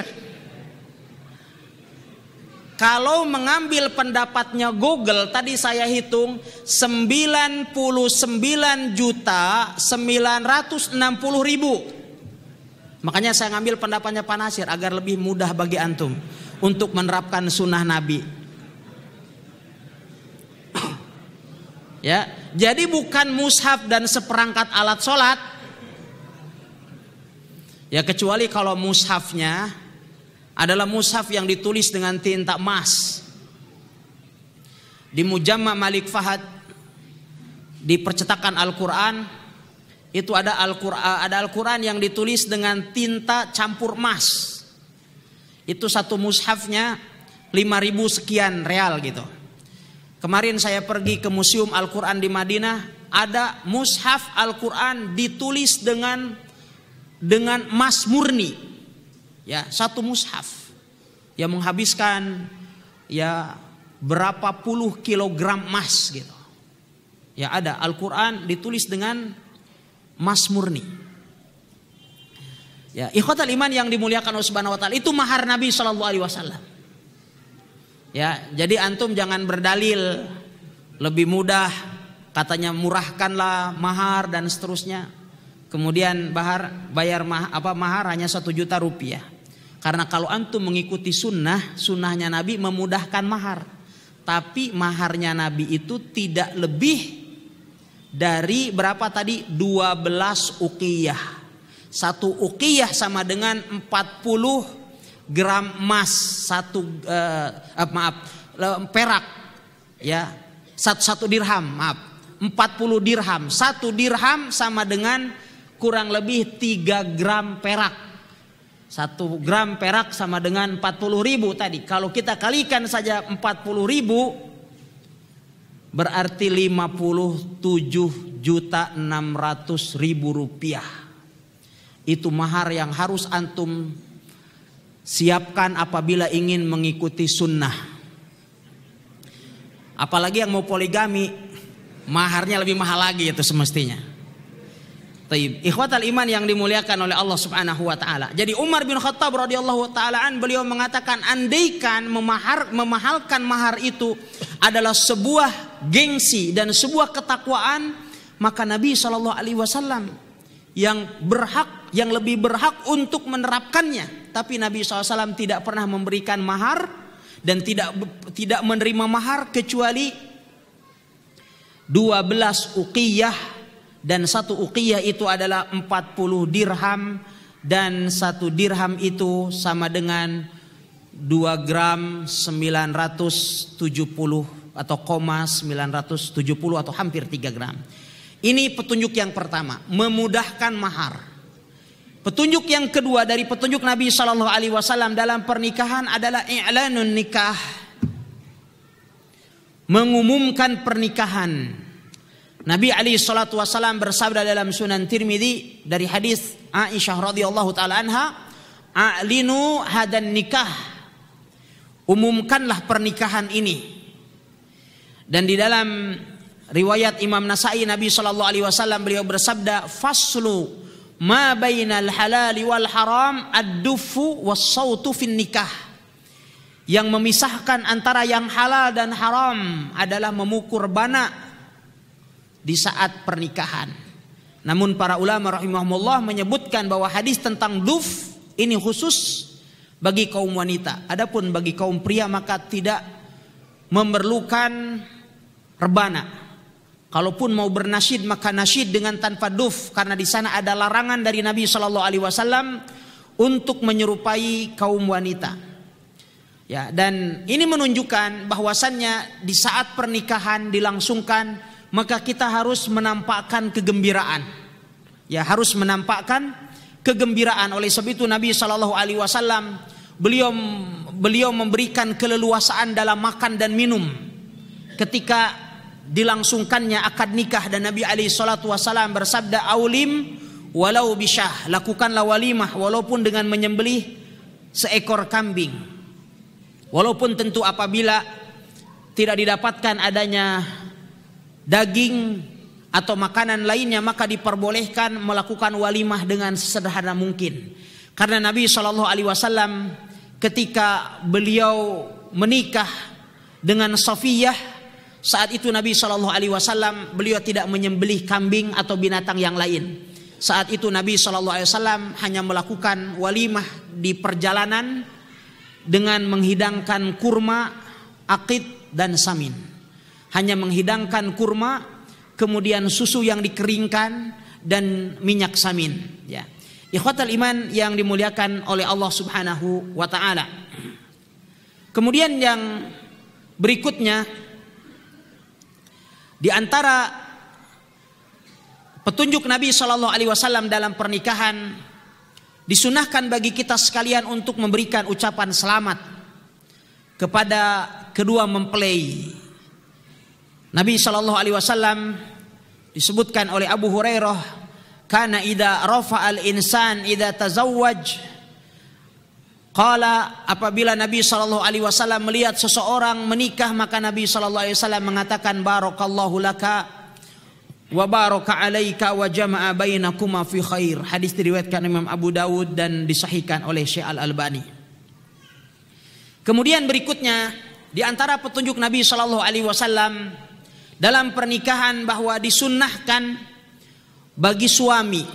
kalau mengambil pendapatnya Google tadi saya hitung 99 juta 960 ribu. Makanya saya ngambil pendapatnya Pak Nasir agar lebih mudah bagi antum untuk menerapkan sunnah Nabi. ya, jadi bukan mushaf dan seperangkat alat sholat. Ya kecuali kalau mushafnya adalah mushaf yang ditulis dengan tinta emas. Di Mujamma Malik Fahad di percetakan Al-Qur'an itu ada Al-Qur'an ada Al-Qur'an yang ditulis dengan tinta campur emas. Itu satu mushafnya 5000 sekian real gitu. Kemarin saya pergi ke Museum Al-Qur'an di Madinah, ada mushaf Al-Qur'an ditulis dengan dengan emas murni ya satu mushaf yang menghabiskan ya berapa puluh kilogram emas gitu. Ya ada Al-Qur'an ditulis dengan emas murni. Ya, ikhwatal iman yang dimuliakan Allah Subhanahu wa taala itu mahar Nabi sallallahu alaihi wasallam. Ya, jadi antum jangan berdalil lebih mudah katanya murahkanlah mahar dan seterusnya. Kemudian bahar, bayar mah, apa mahar hanya satu juta rupiah. Karena kalau antum mengikuti sunnah, sunnahnya Nabi memudahkan mahar. Tapi maharnya Nabi itu tidak lebih dari berapa tadi? 12 ukiyah. Satu ukiyah sama dengan 40 gram emas. Satu, eh, eh maaf, perak. ya Satu, satu dirham, maaf. 40 dirham. Satu dirham sama dengan kurang lebih 3 gram perak satu gram perak sama dengan 40 ribu tadi. Kalau kita kalikan saja 40 ribu, berarti 57 juta 600 ribu rupiah. Itu mahar yang harus antum siapkan apabila ingin mengikuti sunnah. Apalagi yang mau poligami, maharnya lebih mahal lagi itu semestinya. Taib. Ikhwatal iman yang dimuliakan oleh Allah Subhanahu wa taala. Jadi Umar bin Khattab radhiyallahu taalaan beliau mengatakan andaikan memahar, memahalkan mahar itu adalah sebuah gengsi dan sebuah ketakwaan, maka Nabi Shallallahu alaihi wasallam yang berhak yang lebih berhak untuk menerapkannya. Tapi Nabi SAW tidak pernah memberikan mahar dan tidak tidak menerima mahar kecuali 12 uqiyah dan satu uqiyah itu adalah 40 dirham dan satu dirham itu sama dengan 2 gram 970 atau koma 970 atau hampir 3 gram. Ini petunjuk yang pertama, memudahkan mahar. Petunjuk yang kedua dari petunjuk Nabi Shallallahu Alaihi Wasallam dalam pernikahan adalah i'lanun nikah, mengumumkan pernikahan Nabi Ali Shallallahu Wasallam bersabda dalam Sunan Tirmidzi dari hadis Aisyah radhiyallahu taala anha, "A'linu hadan nikah." Umumkanlah pernikahan ini. Dan di dalam riwayat Imam Nasai Nabi Shallallahu alaihi wasallam beliau bersabda, "Faslu ma bainal halali wal haram ad was sautu fin nikah." Yang memisahkan antara yang halal dan haram adalah memukur banak di saat pernikahan. Namun para ulama rahimahumullah menyebutkan bahwa hadis tentang duf ini khusus bagi kaum wanita. Adapun bagi kaum pria maka tidak memerlukan rebana. Kalaupun mau bernasyid maka nasyid dengan tanpa duf karena di sana ada larangan dari Nabi Shallallahu Alaihi Wasallam untuk menyerupai kaum wanita. Ya dan ini menunjukkan bahwasannya di saat pernikahan dilangsungkan maka kita harus menampakkan kegembiraan. Ya, harus menampakkan kegembiraan. Oleh sebab itu Nabi Shallallahu alaihi wasallam beliau beliau memberikan keleluasaan dalam makan dan minum ketika dilangsungkannya akad nikah dan Nabi alaihi salatu wasallam bersabda aulim walau bisyah lakukanlah walimah walaupun dengan menyembelih seekor kambing walaupun tentu apabila tidak didapatkan adanya daging atau makanan lainnya maka diperbolehkan melakukan walimah dengan sederhana mungkin. Karena Nabi Shallallahu Alaihi Wasallam ketika beliau menikah dengan Sofiyah saat itu Nabi Shallallahu Alaihi Wasallam beliau tidak menyembelih kambing atau binatang yang lain. Saat itu Nabi Shallallahu Alaihi Wasallam hanya melakukan walimah di perjalanan dengan menghidangkan kurma, akid dan samin hanya menghidangkan kurma, kemudian susu yang dikeringkan dan minyak samin, ya. Ikhwatal iman yang dimuliakan oleh Allah Subhanahu wa taala. Kemudian yang berikutnya di antara petunjuk Nabi Shallallahu alaihi wasallam dalam pernikahan disunahkan bagi kita sekalian untuk memberikan ucapan selamat kepada kedua mempelai Nabi Shallallahu Alaihi Wasallam disebutkan oleh Abu Hurairah karena ida rofa al insan ida ta'zawaj. Kala apabila Nabi Shallallahu Alaihi Wasallam melihat seseorang menikah maka Nabi Shallallahu Alaihi Wasallam mengatakan barokallahu laka wa baraka alaika wa jama'a bainakuma fi khair. Hadis diriwayatkan Imam Abu Dawud dan disahihkan oleh Syekh Al Albani. Kemudian berikutnya di antara petunjuk Nabi Shallallahu Alaihi Wasallam dalam pernikahan bahwa disunnahkan bagi suami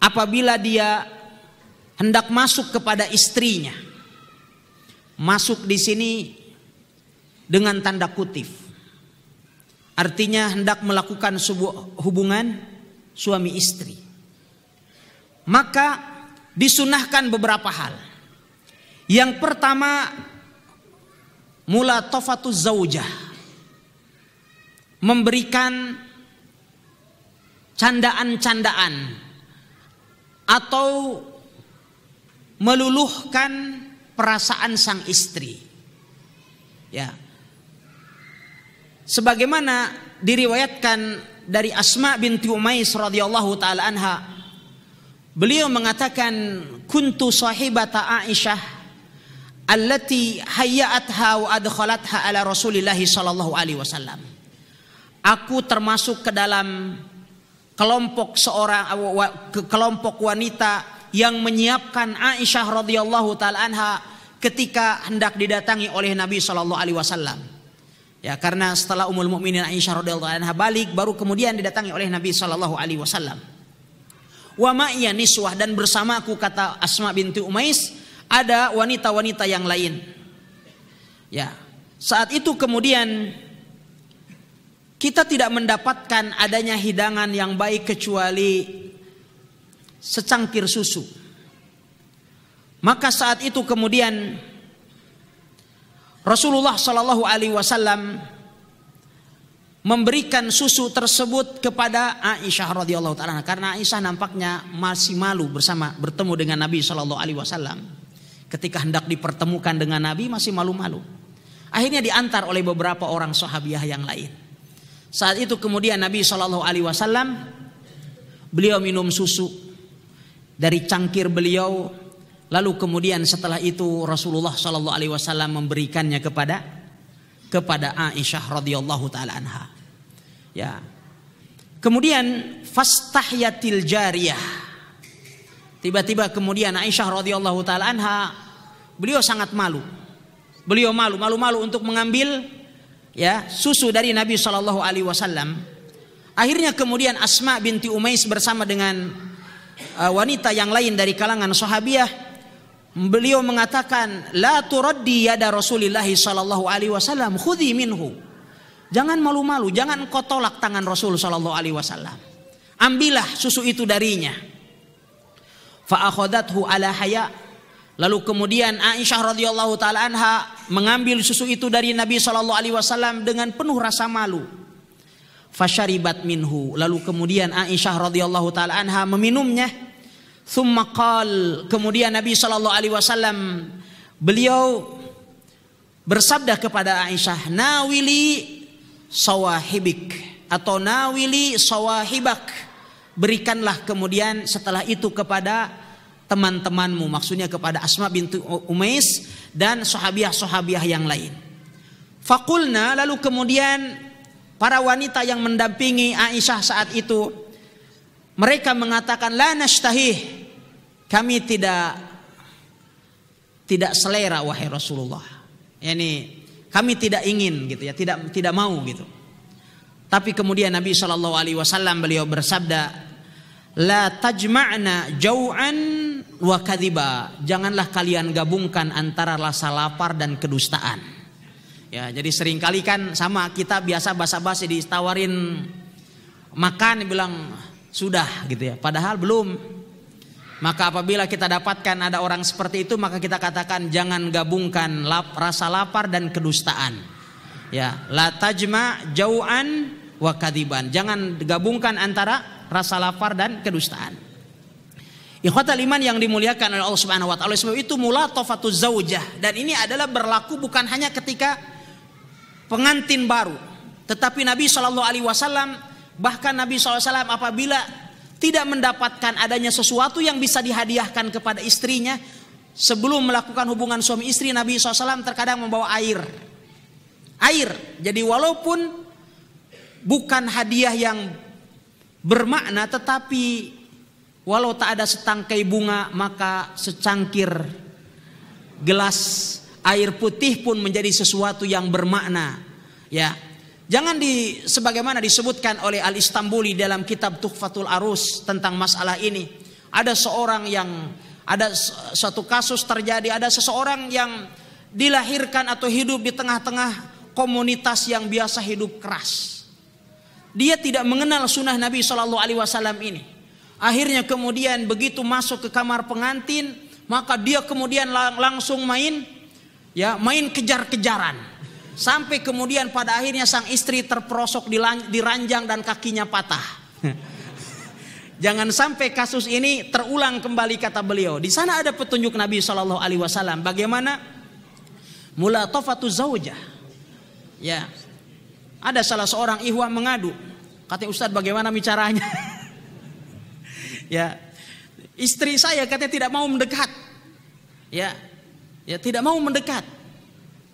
apabila dia hendak masuk kepada istrinya. Masuk di sini dengan tanda kutip. Artinya hendak melakukan sebuah hubungan suami istri. Maka disunahkan beberapa hal. Yang pertama mula tofatu zaujah memberikan candaan-candaan atau meluluhkan perasaan sang istri. Ya. Sebagaimana diriwayatkan dari Asma binti Umais radhiyallahu taala anha, beliau mengatakan kuntu sahibata Aisyah allati hayya'atha wa adkhalatha ala Rasulillah sallallahu alaihi wasallam aku termasuk ke dalam kelompok seorang kelompok wanita yang menyiapkan Aisyah radhiyallahu taala anha ketika hendak didatangi oleh Nabi Shallallahu alaihi wasallam. Ya, karena setelah umul Mukminin Aisyah radhiyallahu anha balik baru kemudian didatangi oleh Nabi Shallallahu alaihi wasallam. Wa ma'ya niswah dan bersamaku kata Asma binti Umais ada wanita-wanita yang lain. Ya. Saat itu kemudian kita tidak mendapatkan adanya hidangan yang baik kecuali secangkir susu. Maka saat itu kemudian Rasulullah Shallallahu Alaihi Wasallam memberikan susu tersebut kepada Aisyah radhiyallahu taala karena Aisyah nampaknya masih malu bersama bertemu dengan Nabi Shallallahu alaihi wasallam ketika hendak dipertemukan dengan Nabi masih malu-malu akhirnya diantar oleh beberapa orang sahabiah yang lain saat itu kemudian Nabi Shallallahu Alaihi Wasallam beliau minum susu dari cangkir beliau. Lalu kemudian setelah itu Rasulullah Shallallahu Alaihi Wasallam memberikannya kepada kepada Aisyah radhiyallahu taala anha. Ya. Kemudian fastahyatil jariyah. Tiba-tiba kemudian Aisyah radhiyallahu taala anha beliau sangat malu. Beliau malu, malu-malu untuk mengambil ya susu dari Nabi Shallallahu Alaihi Wasallam. Akhirnya kemudian Asma binti Umais bersama dengan uh, wanita yang lain dari kalangan sahabiah beliau mengatakan la turaddi yada Rasulillah Shallallahu Alaihi Wasallam khudi minhu jangan malu-malu jangan kau tolak tangan Rasul Shallallahu Alaihi Wasallam ambillah susu itu darinya faakhodathu ala haya lalu kemudian Aisyah radhiyallahu taala anha mengambil susu itu dari Nabi Shallallahu Alaihi Wasallam dengan penuh rasa malu. Fasharibat minhu. Lalu kemudian Aisyah radhiyallahu taala anha meminumnya. thummaqal Kemudian Nabi Shallallahu Alaihi Wasallam beliau bersabda kepada Aisyah, nawili sawahibik atau nawili sawahibak. Berikanlah kemudian setelah itu kepada teman-temanmu maksudnya kepada Asma bintu Umais dan sahabiah-sahabiah yang lain. Fakulna lalu kemudian para wanita yang mendampingi Aisyah saat itu mereka mengatakan la nashtahi kami tidak tidak selera wahai Rasulullah. Yani kami tidak ingin gitu ya, tidak tidak mau gitu. Tapi kemudian Nabi Shallallahu alaihi wasallam beliau bersabda la tajma'na jau'an wakadiba janganlah kalian gabungkan antara rasa lapar dan kedustaan ya jadi seringkali kan sama kita biasa basa-basi ditawarin makan bilang sudah gitu ya padahal belum maka apabila kita dapatkan ada orang seperti itu maka kita katakan jangan gabungkan lap, rasa lapar dan kedustaan ya la tajma jauhan wakadiban jangan gabungkan antara rasa lapar dan kedustaan Ikhwatal iman yang dimuliakan oleh Allah Subhanahu wa taala. Sebab itu mulatofatu zaujah dan ini adalah berlaku bukan hanya ketika pengantin baru, tetapi Nabi Shallallahu alaihi wasallam bahkan Nabi SAW apabila tidak mendapatkan adanya sesuatu yang bisa dihadiahkan kepada istrinya sebelum melakukan hubungan suami istri Nabi SAW terkadang membawa air air jadi walaupun bukan hadiah yang bermakna tetapi Walau tak ada setangkai bunga, maka secangkir gelas air putih pun menjadi sesuatu yang bermakna. Ya. Jangan di sebagaimana disebutkan oleh Al Istambuli dalam kitab Tuhfatul Arus tentang masalah ini. Ada seorang yang ada satu kasus terjadi, ada seseorang yang dilahirkan atau hidup di tengah-tengah komunitas yang biasa hidup keras. Dia tidak mengenal sunnah Nabi Shallallahu Alaihi Wasallam ini. Akhirnya kemudian begitu masuk ke kamar pengantin, maka dia kemudian lang langsung main ya, main kejar-kejaran. Sampai kemudian pada akhirnya sang istri terperosok di, di ranjang dan kakinya patah. Jangan sampai kasus ini terulang kembali kata beliau. Di sana ada petunjuk Nabi Shallallahu Alaihi Wasallam. Bagaimana mulatofatu zaujah. Ya, ada salah seorang ihwa mengadu. Kata Ustadz bagaimana bicaranya? Ya. Istri saya katanya tidak mau mendekat. Ya. Ya, tidak mau mendekat.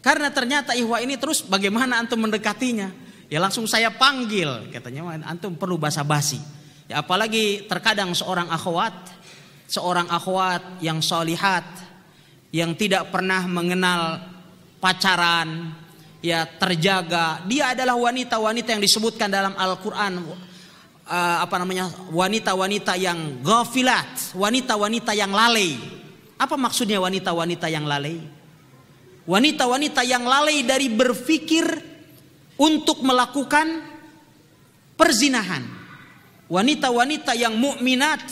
Karena ternyata ihwa ini terus bagaimana antum mendekatinya? Ya langsung saya panggil, katanya antum perlu basa-basi. Ya apalagi terkadang seorang akhwat, seorang akhwat yang solihat, yang tidak pernah mengenal pacaran, ya terjaga. Dia adalah wanita-wanita yang disebutkan dalam Al-Quran uh, apa namanya wanita-wanita yang gafilat, wanita-wanita yang lalai. Apa maksudnya wanita-wanita yang lalai? Wanita-wanita yang lalai dari berpikir untuk melakukan perzinahan. Wanita-wanita yang mukminat,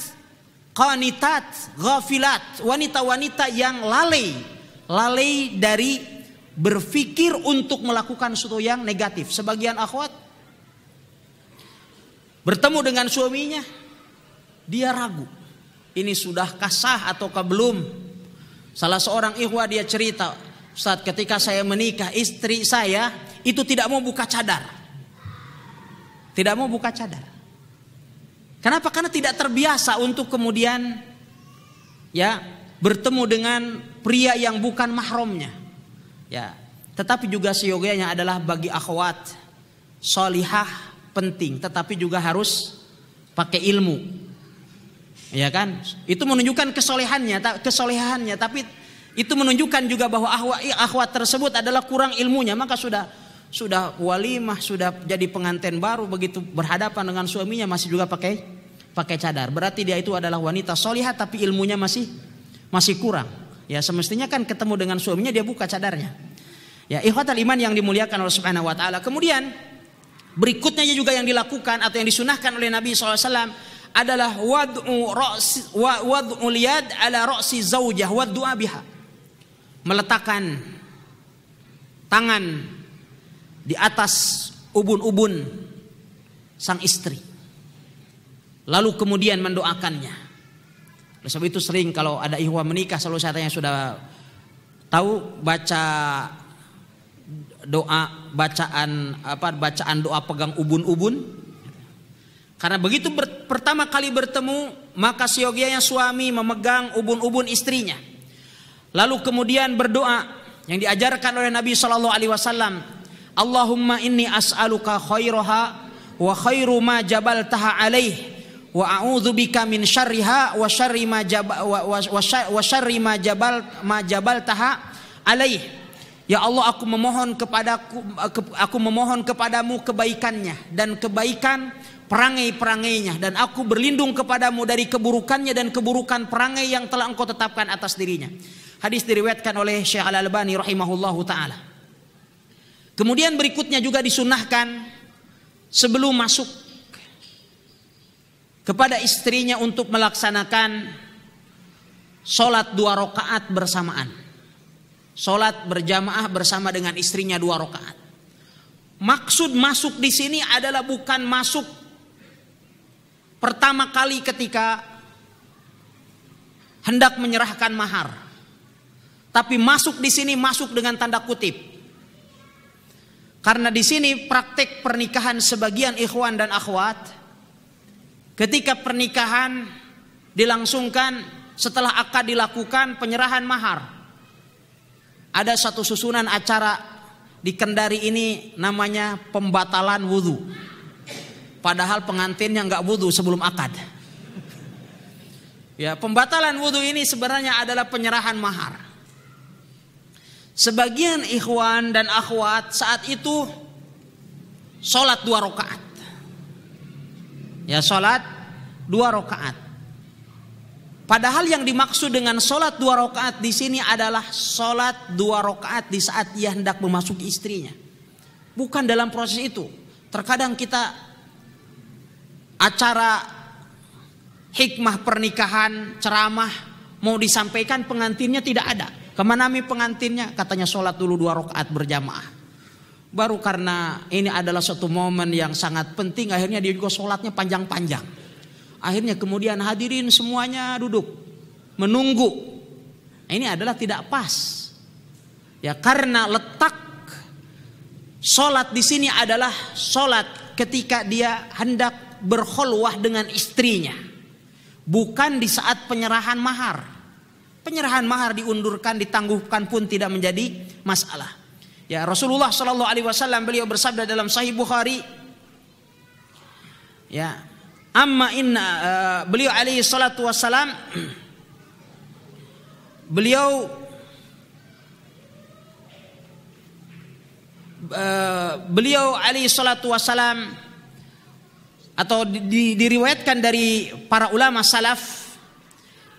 qanitat, ghafilat, wanita-wanita yang lalai, lalai dari berpikir untuk melakukan sesuatu yang negatif. Sebagian akhwat bertemu dengan suaminya, dia ragu. Ini sudah kasah ataukah belum? Salah seorang ikhwa dia cerita, saat ketika saya menikah istri saya itu tidak mau buka cadar. Tidak mau buka cadar. Kenapa? Karena tidak terbiasa untuk kemudian ya bertemu dengan pria yang bukan mahramnya. Ya, tetapi juga seyogianya adalah bagi akhwat solihah penting, tetapi juga harus pakai ilmu. Ya kan? Itu menunjukkan kesolehannya, kesolehannya, tapi itu menunjukkan juga bahwa ahwat ahwa tersebut adalah kurang ilmunya, maka sudah sudah walimah, sudah jadi pengantin baru begitu berhadapan dengan suaminya masih juga pakai pakai cadar. Berarti dia itu adalah wanita solihah tapi ilmunya masih masih kurang. Ya semestinya kan ketemu dengan suaminya dia buka cadarnya. Ya ikhwatal iman yang dimuliakan oleh subhanahu wa ta'ala. Kemudian Berikutnya juga yang dilakukan atau yang disunahkan oleh Nabi SAW adalah wad'u ra's wad'u liyad ala ra'si zaujah wad'u biha. Meletakkan tangan di atas ubun-ubun sang istri. Lalu kemudian mendoakannya. Oleh sebab itu sering kalau ada ihwa menikah selalu saya tanya sudah tahu baca doa bacaan apa bacaan doa pegang ubun-ubun karena begitu ber, pertama kali bertemu, maka siogianya suami memegang ubun-ubun istrinya. Lalu kemudian berdoa yang diajarkan oleh Nabi Shallallahu Alaihi Wasallam, Allahumma inni as'aluka khairaha wa khairu ma jabal taha alaih wa a'udzu bika min syarriha wa syarri ma jabal wa, wa, wa, syarri ma jabal ma jabal taha alaih. Ya Allah aku memohon kepadaku aku memohon kepadamu kebaikannya dan kebaikan perangai-perangainya dan aku berlindung kepadamu dari keburukannya dan keburukan perangai yang telah engkau tetapkan atas dirinya. Hadis diriwayatkan oleh Syekh Al Albani rahimahullahu taala. Kemudian berikutnya juga disunahkan sebelum masuk kepada istrinya untuk melaksanakan sholat dua rakaat bersamaan. Sholat berjamaah bersama dengan istrinya dua rakaat. Maksud masuk di sini adalah bukan masuk pertama kali ketika hendak menyerahkan mahar. Tapi masuk di sini masuk dengan tanda kutip. Karena di sini praktek pernikahan sebagian ikhwan dan akhwat ketika pernikahan dilangsungkan setelah akad dilakukan penyerahan mahar ada satu susunan acara di Kendari ini namanya pembatalan wudhu. Padahal pengantinnya nggak wudhu sebelum akad. Ya, pembatalan wudhu ini sebenarnya adalah penyerahan mahar. Sebagian ikhwan dan akhwat saat itu sholat dua rakaat. Ya sholat dua rakaat. Padahal yang dimaksud dengan sholat dua rakaat di sini adalah sholat dua rakaat di saat ia hendak memasuki istrinya. Bukan dalam proses itu. Terkadang kita acara hikmah pernikahan, ceramah mau disampaikan pengantinnya tidak ada. Kemana Kemanami pengantinnya katanya sholat dulu dua rakaat berjamaah. Baru karena ini adalah satu momen yang sangat penting akhirnya dia juga sholatnya panjang-panjang. Akhirnya kemudian hadirin semuanya duduk menunggu. Ini adalah tidak pas. Ya karena letak solat di sini adalah solat ketika dia hendak berkholwah dengan istrinya. Bukan di saat penyerahan mahar. Penyerahan mahar diundurkan, ditangguhkan pun tidak menjadi masalah. Ya Rasulullah Shallallahu Alaihi Wasallam beliau bersabda dalam Sahih Bukhari, ya Amma inna uh, beliau alaihi salatu wassalam beliau uh, beliau alaihi salatu wassalam atau di, di, diriwayatkan dari para ulama salaf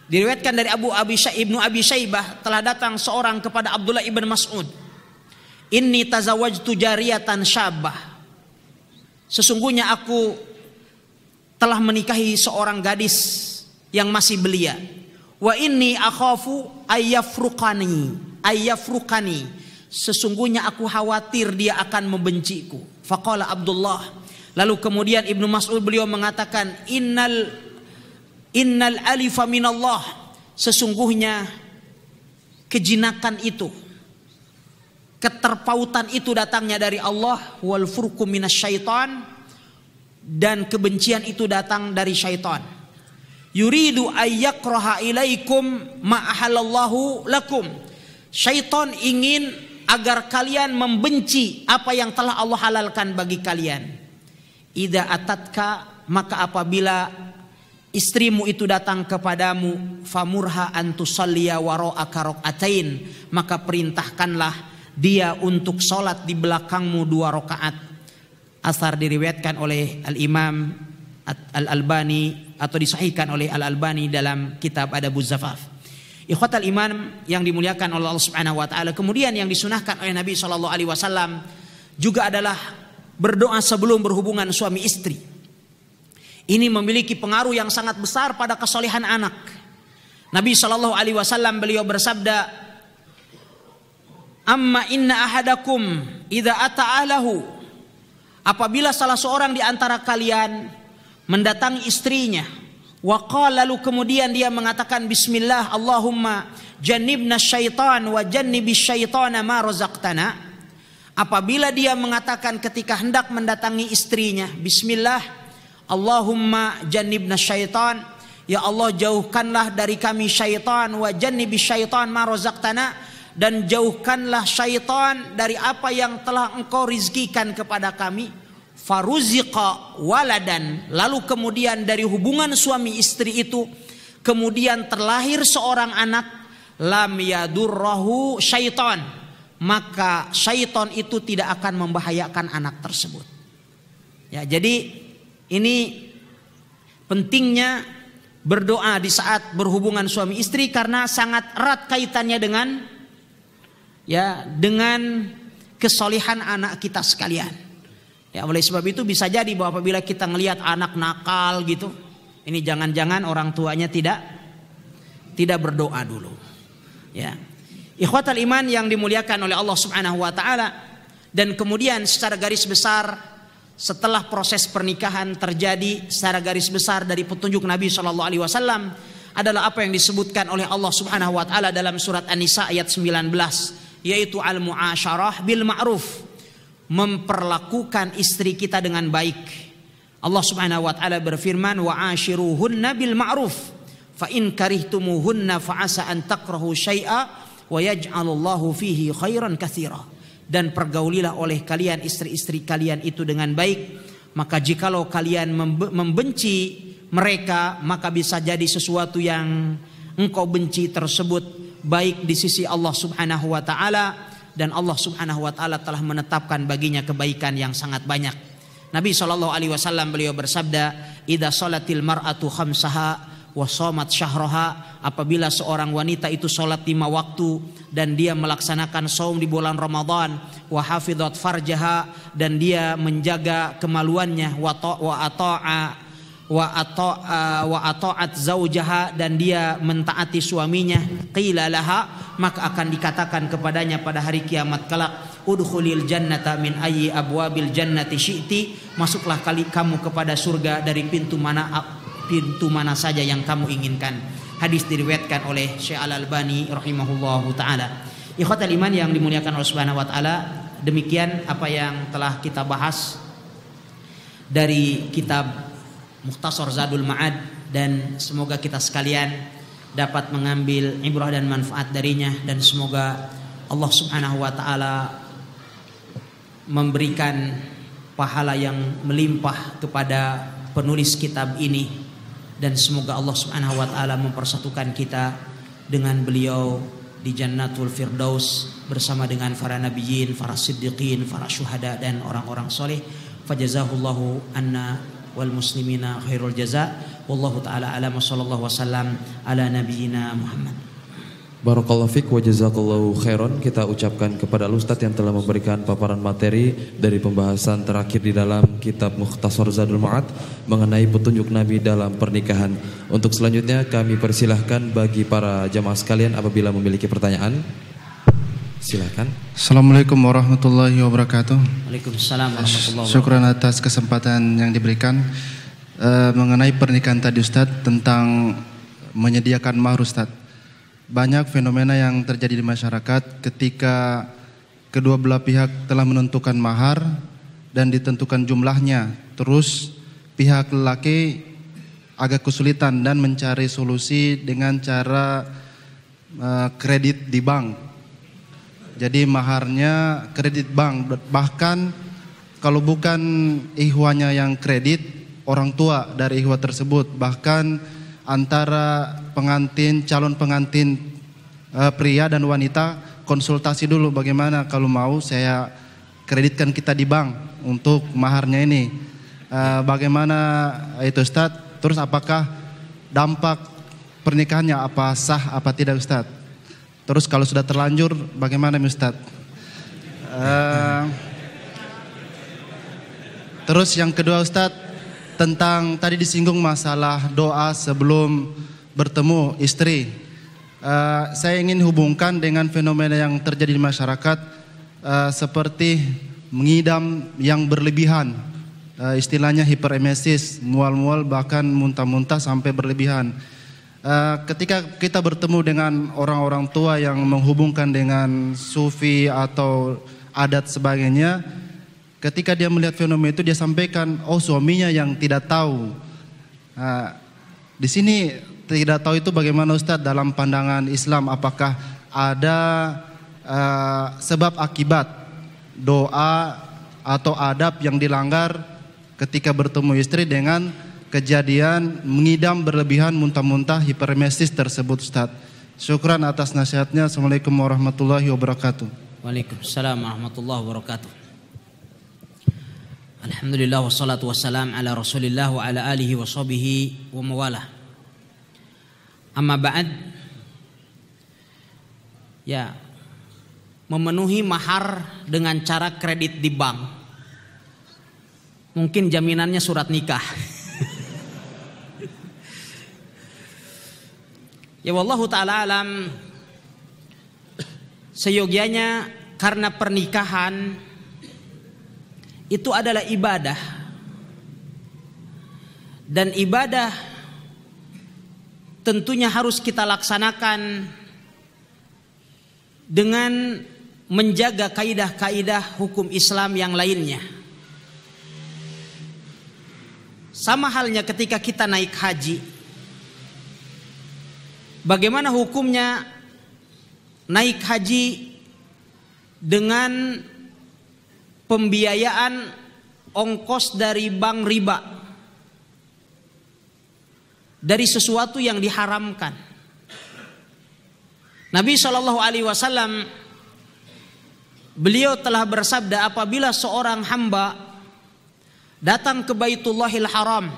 diriwayatkan dari Abu Abi Ibnu Abi Syaibah telah datang seorang kepada Abdullah ibn Mas'ud Inni tazawajtu jariyatan syabah Sesungguhnya aku telah menikahi seorang gadis yang masih belia. Wa ini akhafu ayyafruqani ayyafruqani sesungguhnya aku khawatir dia akan membenciku. Faqala Abdullah. Lalu kemudian Ibnu Mas'ud beliau mengatakan innal innal alifa minallah sesungguhnya kejinakan itu keterpautan itu datangnya dari Allah wal furqu minasyaiton dan kebencian itu datang dari syaitan. Yuridu ayyakraha ilaikum ma'ahalallahu lakum. Syaitan ingin agar kalian membenci apa yang telah Allah halalkan bagi kalian. Ida atatka maka apabila istrimu itu datang kepadamu famurha antusalliya wara'aka atain maka perintahkanlah dia untuk sholat di belakangmu dua rakaat Asar diriwayatkan oleh Al-Imam Al-Albani atau disahihkan oleh Al-Albani dalam kitab Adabuz Zafaf. al iman yang dimuliakan oleh Allah Subhanahu wa taala. Kemudian yang disunahkan oleh Nabi sallallahu alaihi wasallam juga adalah berdoa sebelum berhubungan suami istri. Ini memiliki pengaruh yang sangat besar pada kesolehan anak. Nabi Shallallahu Alaihi Wasallam beliau bersabda, "Amma inna ahadakum ida ata'alahu Apabila salah seorang di antara kalian mendatangi istrinya, waqala lalu kemudian dia mengatakan bismillah Allahumma jannibna syaitan wa jannibi syaitana ma razaqtana. Apabila dia mengatakan ketika hendak mendatangi istrinya, bismillah Allahumma jannibna syaitan Ya Allah jauhkanlah dari kami syaitan wa jannibi syaitan ma razaqtana dan jauhkanlah syaitan dari apa yang telah engkau rizkikan kepada kami faruziqa waladan lalu kemudian dari hubungan suami istri itu kemudian terlahir seorang anak lam yadurrahu syaitan maka syaitan itu tidak akan membahayakan anak tersebut ya jadi ini pentingnya berdoa di saat berhubungan suami istri karena sangat erat kaitannya dengan ya dengan kesolihan anak kita sekalian. Ya oleh sebab itu bisa jadi bahwa apabila kita melihat anak nakal gitu, ini jangan-jangan orang tuanya tidak tidak berdoa dulu. Ya. Ikhwatal iman yang dimuliakan oleh Allah Subhanahu wa taala dan kemudian secara garis besar setelah proses pernikahan terjadi secara garis besar dari petunjuk Nabi Shallallahu Alaihi Wasallam adalah apa yang disebutkan oleh Allah Subhanahu Wa Taala dalam surat An-Nisa ayat 19 yaitu al muasyarah bil ma'ruf memperlakukan istri kita dengan baik Allah Subhanahu wa taala berfirman wa ashiruhunna bil ma'ruf fa in karihtumuhunna fa asa an takrahu syai'a wa yaj'alullahu fihi khairan katsira dan pergaulilah oleh kalian istri-istri kalian itu dengan baik maka jikalau kalian membenci mereka maka bisa jadi sesuatu yang engkau benci tersebut baik di sisi Allah Subhanahu wa taala dan Allah Subhanahu wa taala telah menetapkan baginya kebaikan yang sangat banyak. Nabi Shallallahu alaihi wasallam beliau bersabda, "Idza salatil mar'atu khamsaha wa somat syahroha apabila seorang wanita itu sholat lima waktu dan dia melaksanakan saum di bulan Ramadan wa hafidhat farjaha dan dia menjaga kemaluannya wa ta'a wa ato eh, wa ato'at zaujaha dan dia mentaati suaminya qila laha maka akan dikatakan kepadanya pada hari kiamat kelak udkhulil jannata min ayyi abwabil jannati syi'ti masuklah kali kamu kepada surga dari pintu mana pintu mana saja yang kamu inginkan hadis diriwayatkan oleh Syekh Al Albani rahimahullahu taala ikhwatal iman yang dimuliakan Allah Subhanahu wa taala demikian apa yang telah kita bahas dari kitab Mukhtasar Zadul Ma'ad dan semoga kita sekalian dapat mengambil ibrah dan manfaat darinya dan semoga Allah Subhanahu wa taala memberikan pahala yang melimpah kepada penulis kitab ini dan semoga Allah Subhanahu wa taala mempersatukan kita dengan beliau di Jannatul Firdaus bersama dengan para nabiyyin, para siddiqin, para syuhada dan orang-orang soleh. Fajazahullahu anna wal muslimina khairul jaza wallahu taala ala sallallahu wasallam ala nabiyyina Muhammad Barakallahu fiqh wa jazakallahu khairan Kita ucapkan kepada Ustadz yang telah memberikan paparan materi Dari pembahasan terakhir di dalam kitab Mukhtasar Zadul Ma'ad Mengenai petunjuk Nabi dalam pernikahan Untuk selanjutnya kami persilahkan bagi para jamaah sekalian apabila memiliki pertanyaan Silakan. Assalamualaikum warahmatullahi wabarakatuh. Waalaikumsalam warahmatullahi wabarakatuh. Syukur atas kesempatan yang diberikan e, mengenai pernikahan tadi Ustadz tentang menyediakan mahar Ustadz. Banyak fenomena yang terjadi di masyarakat ketika kedua belah pihak telah menentukan mahar dan ditentukan jumlahnya. Terus pihak lelaki agak kesulitan dan mencari solusi dengan cara e, kredit di bank jadi maharnya kredit bank. Bahkan kalau bukan ihwanya yang kredit, orang tua dari ihwa tersebut. Bahkan antara pengantin, calon pengantin e, pria dan wanita konsultasi dulu bagaimana kalau mau saya kreditkan kita di bank untuk maharnya ini. E, bagaimana itu Ustadz? Terus apakah dampak pernikahannya apa sah apa tidak Ustadz? Terus kalau sudah terlanjur bagaimana Ustaz? Uh, eh, terus yang kedua Ustaz tentang tadi disinggung masalah doa sebelum bertemu istri. Uh, saya ingin hubungkan dengan fenomena yang terjadi di masyarakat uh, seperti mengidam yang berlebihan. Uh, istilahnya hiperemesis, mual-mual bahkan muntah-muntah sampai berlebihan Eh, ketika kita bertemu dengan orang-orang tua yang menghubungkan dengan sufi atau adat sebagainya, ketika dia melihat fenomena itu dia sampaikan, oh suaminya yang tidak tahu. Uh, di sini tidak tahu itu bagaimana Ustadz dalam pandangan Islam apakah ada uh, sebab akibat doa atau adab yang dilanggar ketika bertemu istri dengan kejadian mengidam berlebihan muntah-muntah hipermesis tersebut Ustaz. Syukran atas nasihatnya. Assalamualaikum warahmatullahi wabarakatuh. Waalaikumsalam warahmatullahi wabarakatuh. Alhamdulillah wassalatu wassalam ala rasulillah wa ala alihi wa sahbihi wa mawalah. Amma ba'd. Ya, memenuhi mahar dengan cara kredit di bank. Mungkin jaminannya surat nikah. Ya wallahu taala alam seyogianya karena pernikahan itu adalah ibadah dan ibadah tentunya harus kita laksanakan dengan menjaga kaidah-kaidah hukum Islam yang lainnya. Sama halnya ketika kita naik haji, bagaimana hukumnya naik haji dengan pembiayaan ongkos dari bank riba dari sesuatu yang diharamkan. Nabi Shallallahu Alaihi Wasallam beliau telah bersabda apabila seorang hamba datang ke Baitullahil Haram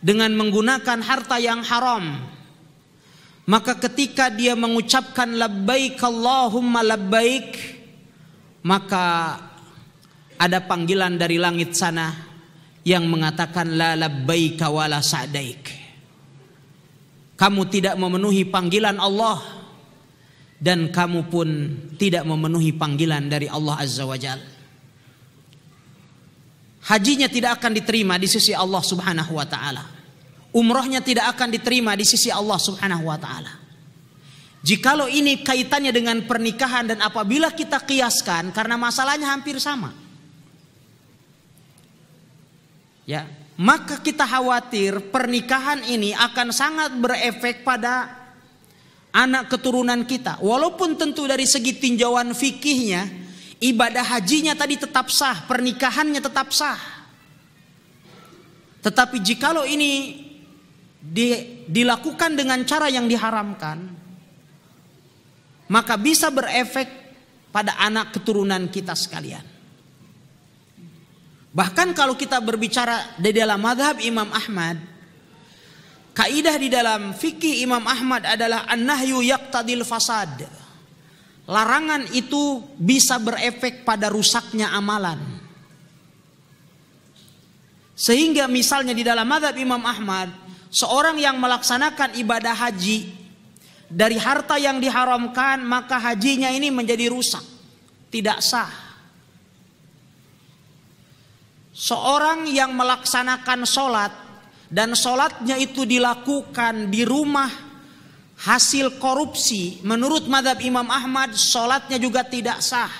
dengan menggunakan harta yang haram maka ketika dia mengucapkan labbaik Allahumma labbaik maka ada panggilan dari langit sana yang mengatakan la labbaik wa la sa'daik. Kamu tidak memenuhi panggilan Allah dan kamu pun tidak memenuhi panggilan dari Allah Azza wa Jal. Hajinya tidak akan diterima di sisi Allah Subhanahu wa taala umrohnya tidak akan diterima di sisi Allah Subhanahu wa taala. Jikalau ini kaitannya dengan pernikahan dan apabila kita kiaskan karena masalahnya hampir sama. Ya, maka kita khawatir pernikahan ini akan sangat berefek pada anak keturunan kita. Walaupun tentu dari segi tinjauan fikihnya, ibadah hajinya tadi tetap sah, pernikahannya tetap sah. Tetapi jikalau ini di, dilakukan dengan cara yang diharamkan, maka bisa berefek pada anak keturunan kita sekalian. Bahkan kalau kita berbicara di dalam madhab Imam Ahmad, kaidah di dalam fikih Imam Ahmad adalah an-nahyu yaqtadil fasad. Larangan itu bisa berefek pada rusaknya amalan. Sehingga misalnya di dalam madhab Imam Ahmad, Seorang yang melaksanakan ibadah haji dari harta yang diharamkan, maka hajinya ini menjadi rusak, tidak sah. Seorang yang melaksanakan sholat dan sholatnya itu dilakukan di rumah hasil korupsi, menurut madhab Imam Ahmad, sholatnya juga tidak sah.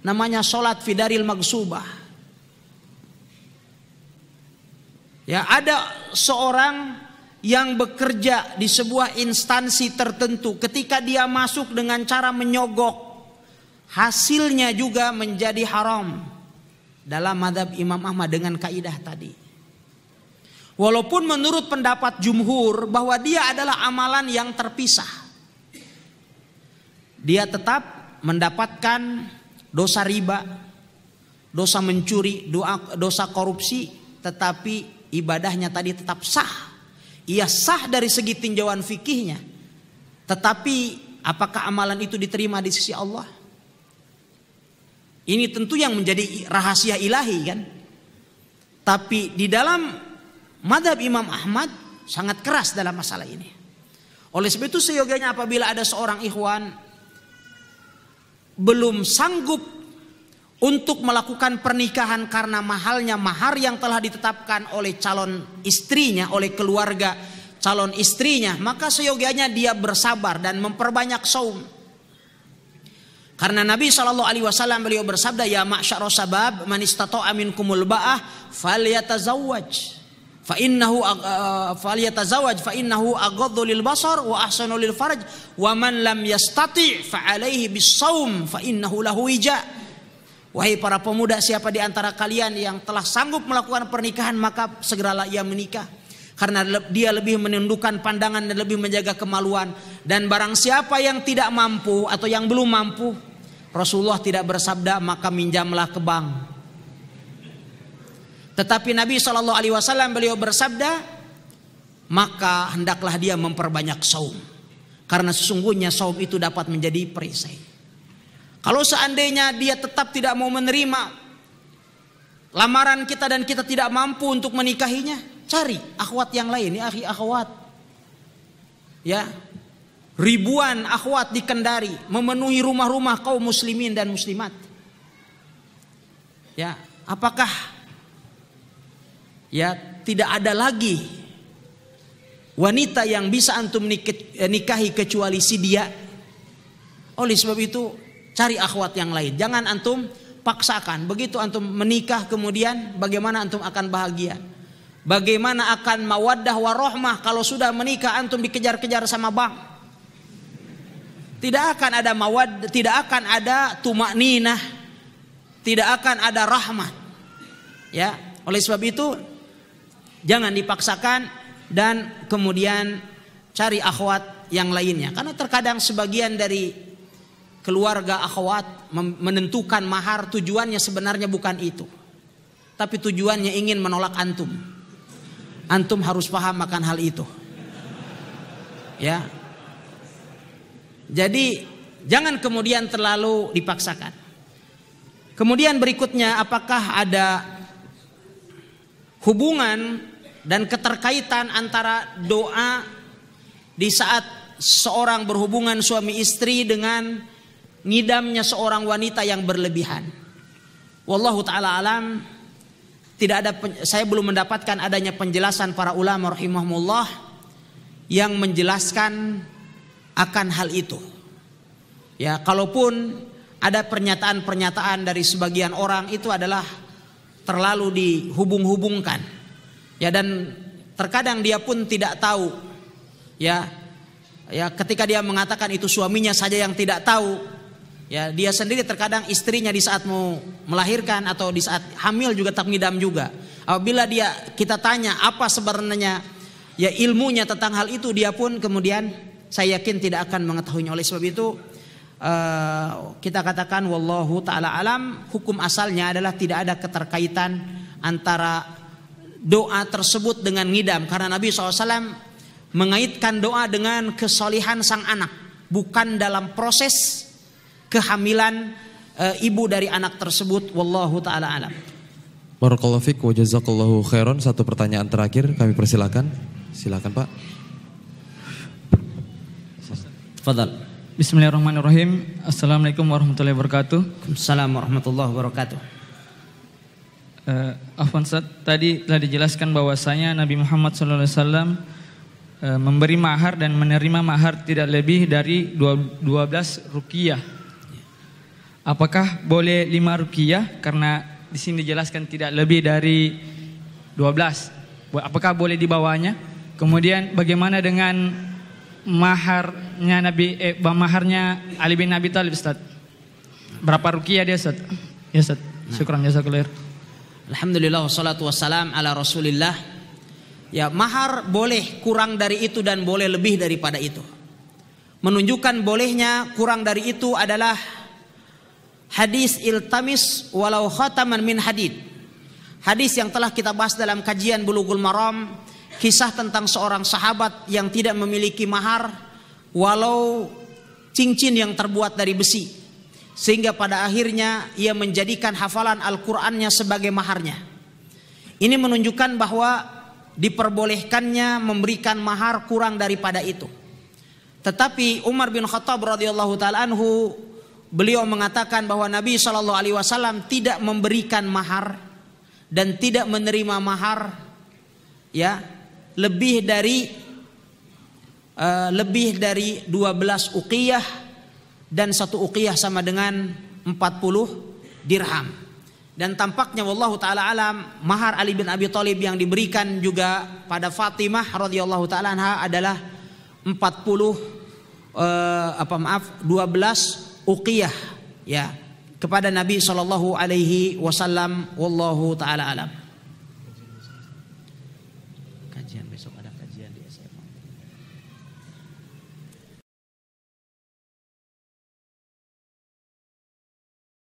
Namanya sholat fidaril magsubah. Ya, ada seorang yang bekerja di sebuah instansi tertentu ketika dia masuk dengan cara menyogok hasilnya juga menjadi haram dalam madhab Imam Ahmad dengan kaidah tadi. Walaupun menurut pendapat jumhur bahwa dia adalah amalan yang terpisah. Dia tetap mendapatkan dosa riba, dosa mencuri, dosa korupsi, tetapi ibadahnya tadi tetap sah ia sah dari segi tinjauan fikihnya. Tetapi apakah amalan itu diterima di sisi Allah? Ini tentu yang menjadi rahasia ilahi kan. Tapi di dalam madhab Imam Ahmad sangat keras dalam masalah ini. Oleh sebab itu seyogianya apabila ada seorang ikhwan belum sanggup untuk melakukan pernikahan karena mahalnya mahar yang telah ditetapkan oleh calon istrinya, oleh keluarga calon istrinya, maka seyogianya dia bersabar dan memperbanyak saum. Karena Nabi Shallallahu Alaihi Wasallam beliau bersabda, ya masyar sabab manistato amin kumul ba'ah falyatazawwaj. Fa innahu uh, falyatazawwaj fa innahu aghaddu lil basar wa ahsanu lil faraj wa man lam yastati' fa alaihi bis saum fa innahu lahu ija'. Wahai para pemuda, siapa di antara kalian yang telah sanggup melakukan pernikahan, maka segeralah ia menikah. Karena dia lebih menundukkan pandangan dan lebih menjaga kemaluan. Dan barang siapa yang tidak mampu atau yang belum mampu, Rasulullah tidak bersabda, maka minjamlah ke bank. Tetapi Nabi Shallallahu Alaihi Wasallam beliau bersabda, maka hendaklah dia memperbanyak saum, karena sesungguhnya saum itu dapat menjadi perisai. Kalau seandainya dia tetap tidak mau menerima lamaran kita dan kita tidak mampu untuk menikahinya, cari akhwat yang lain, ya akhi akhwat. Ya. Ribuan akhwat di Kendari memenuhi rumah-rumah kaum muslimin dan muslimat. Ya, apakah ya tidak ada lagi wanita yang bisa antum eh, nikahi kecuali si dia? Oleh sebab itu Cari akhwat yang lain. Jangan antum paksakan. Begitu antum menikah kemudian bagaimana antum akan bahagia? Bagaimana akan mawaddah warohmah kalau sudah menikah antum dikejar-kejar sama bank? Tidak akan ada mawad, tidak akan ada tumak ninah, tidak akan ada rahmat. Ya, oleh sebab itu jangan dipaksakan dan kemudian cari akhwat yang lainnya. Karena terkadang sebagian dari keluarga akhwat menentukan mahar tujuannya sebenarnya bukan itu. Tapi tujuannya ingin menolak antum. Antum harus paham makan hal itu. Ya. Jadi jangan kemudian terlalu dipaksakan. Kemudian berikutnya apakah ada hubungan dan keterkaitan antara doa di saat seorang berhubungan suami istri dengan ngidamnya seorang wanita yang berlebihan. Wallahu taala alam tidak ada saya belum mendapatkan adanya penjelasan para ulama rahimahumullah yang menjelaskan akan hal itu. Ya, kalaupun ada pernyataan-pernyataan dari sebagian orang itu adalah terlalu dihubung-hubungkan. Ya dan terkadang dia pun tidak tahu ya ya ketika dia mengatakan itu suaminya saja yang tidak tahu Ya, dia sendiri terkadang istrinya di saat mau melahirkan atau di saat hamil juga tak ngidam juga. Apabila dia kita tanya apa sebenarnya ya ilmunya tentang hal itu, dia pun kemudian saya yakin tidak akan mengetahuinya. Oleh sebab itu uh, kita katakan wallahu taala alam hukum asalnya adalah tidak ada keterkaitan antara doa tersebut dengan ngidam karena Nabi SAW mengaitkan doa dengan kesolihan sang anak bukan dalam proses kehamilan e, ibu dari anak tersebut wallahu taala alam. Barakallahu fiik wa jazakallahu khairan. Satu pertanyaan terakhir kami persilakan. Silakan Pak. Fadal. Bismillahirrahmanirrahim. Assalamualaikum warahmatullahi wabarakatuh. Assalamualaikum warahmatullahi wabarakatuh. Uh, Afwan Sat, tadi telah dijelaskan bahwasanya Nabi Muhammad SAW uh, eh, memberi mahar dan menerima mahar tidak lebih dari 12 rukiah Apakah boleh lima rukiah karena di sini dijelaskan tidak lebih dari dua 12. Apakah boleh dibawanya? Kemudian bagaimana dengan maharnya Nabi eh, maharnya Ali bin Abi Thalib Ustaz? Berapa rukiah dia Ustaz? Ya Ustaz. Nah. Syukran ya kelir. Alhamdulillah wassalatu wassalam ala Rasulillah. Ya, mahar boleh kurang dari itu dan boleh lebih daripada itu. Menunjukkan bolehnya kurang dari itu adalah hadis iltamis walau khataman min hadid. Hadis yang telah kita bahas dalam kajian bulugul Maram, kisah tentang seorang sahabat yang tidak memiliki mahar walau cincin yang terbuat dari besi. Sehingga pada akhirnya ia menjadikan hafalan Al-Qur'annya sebagai maharnya. Ini menunjukkan bahwa diperbolehkannya memberikan mahar kurang daripada itu. Tetapi Umar bin Khattab radhiyallahu taala anhu beliau mengatakan bahwa Nabi Shallallahu Alaihi Wasallam tidak memberikan mahar dan tidak menerima mahar ya lebih dari uh, lebih dari 12 uqiyah dan satu uqiyah sama dengan 40 dirham dan tampaknya wallahu taala alam mahar Ali bin Abi Thalib yang diberikan juga pada Fatimah radhiyallahu taala anha adalah 40 uh, eh, apa maaf 12 uqiyah ya kepada Nabi Shallallahu alaihi wasallam wallahu taala alam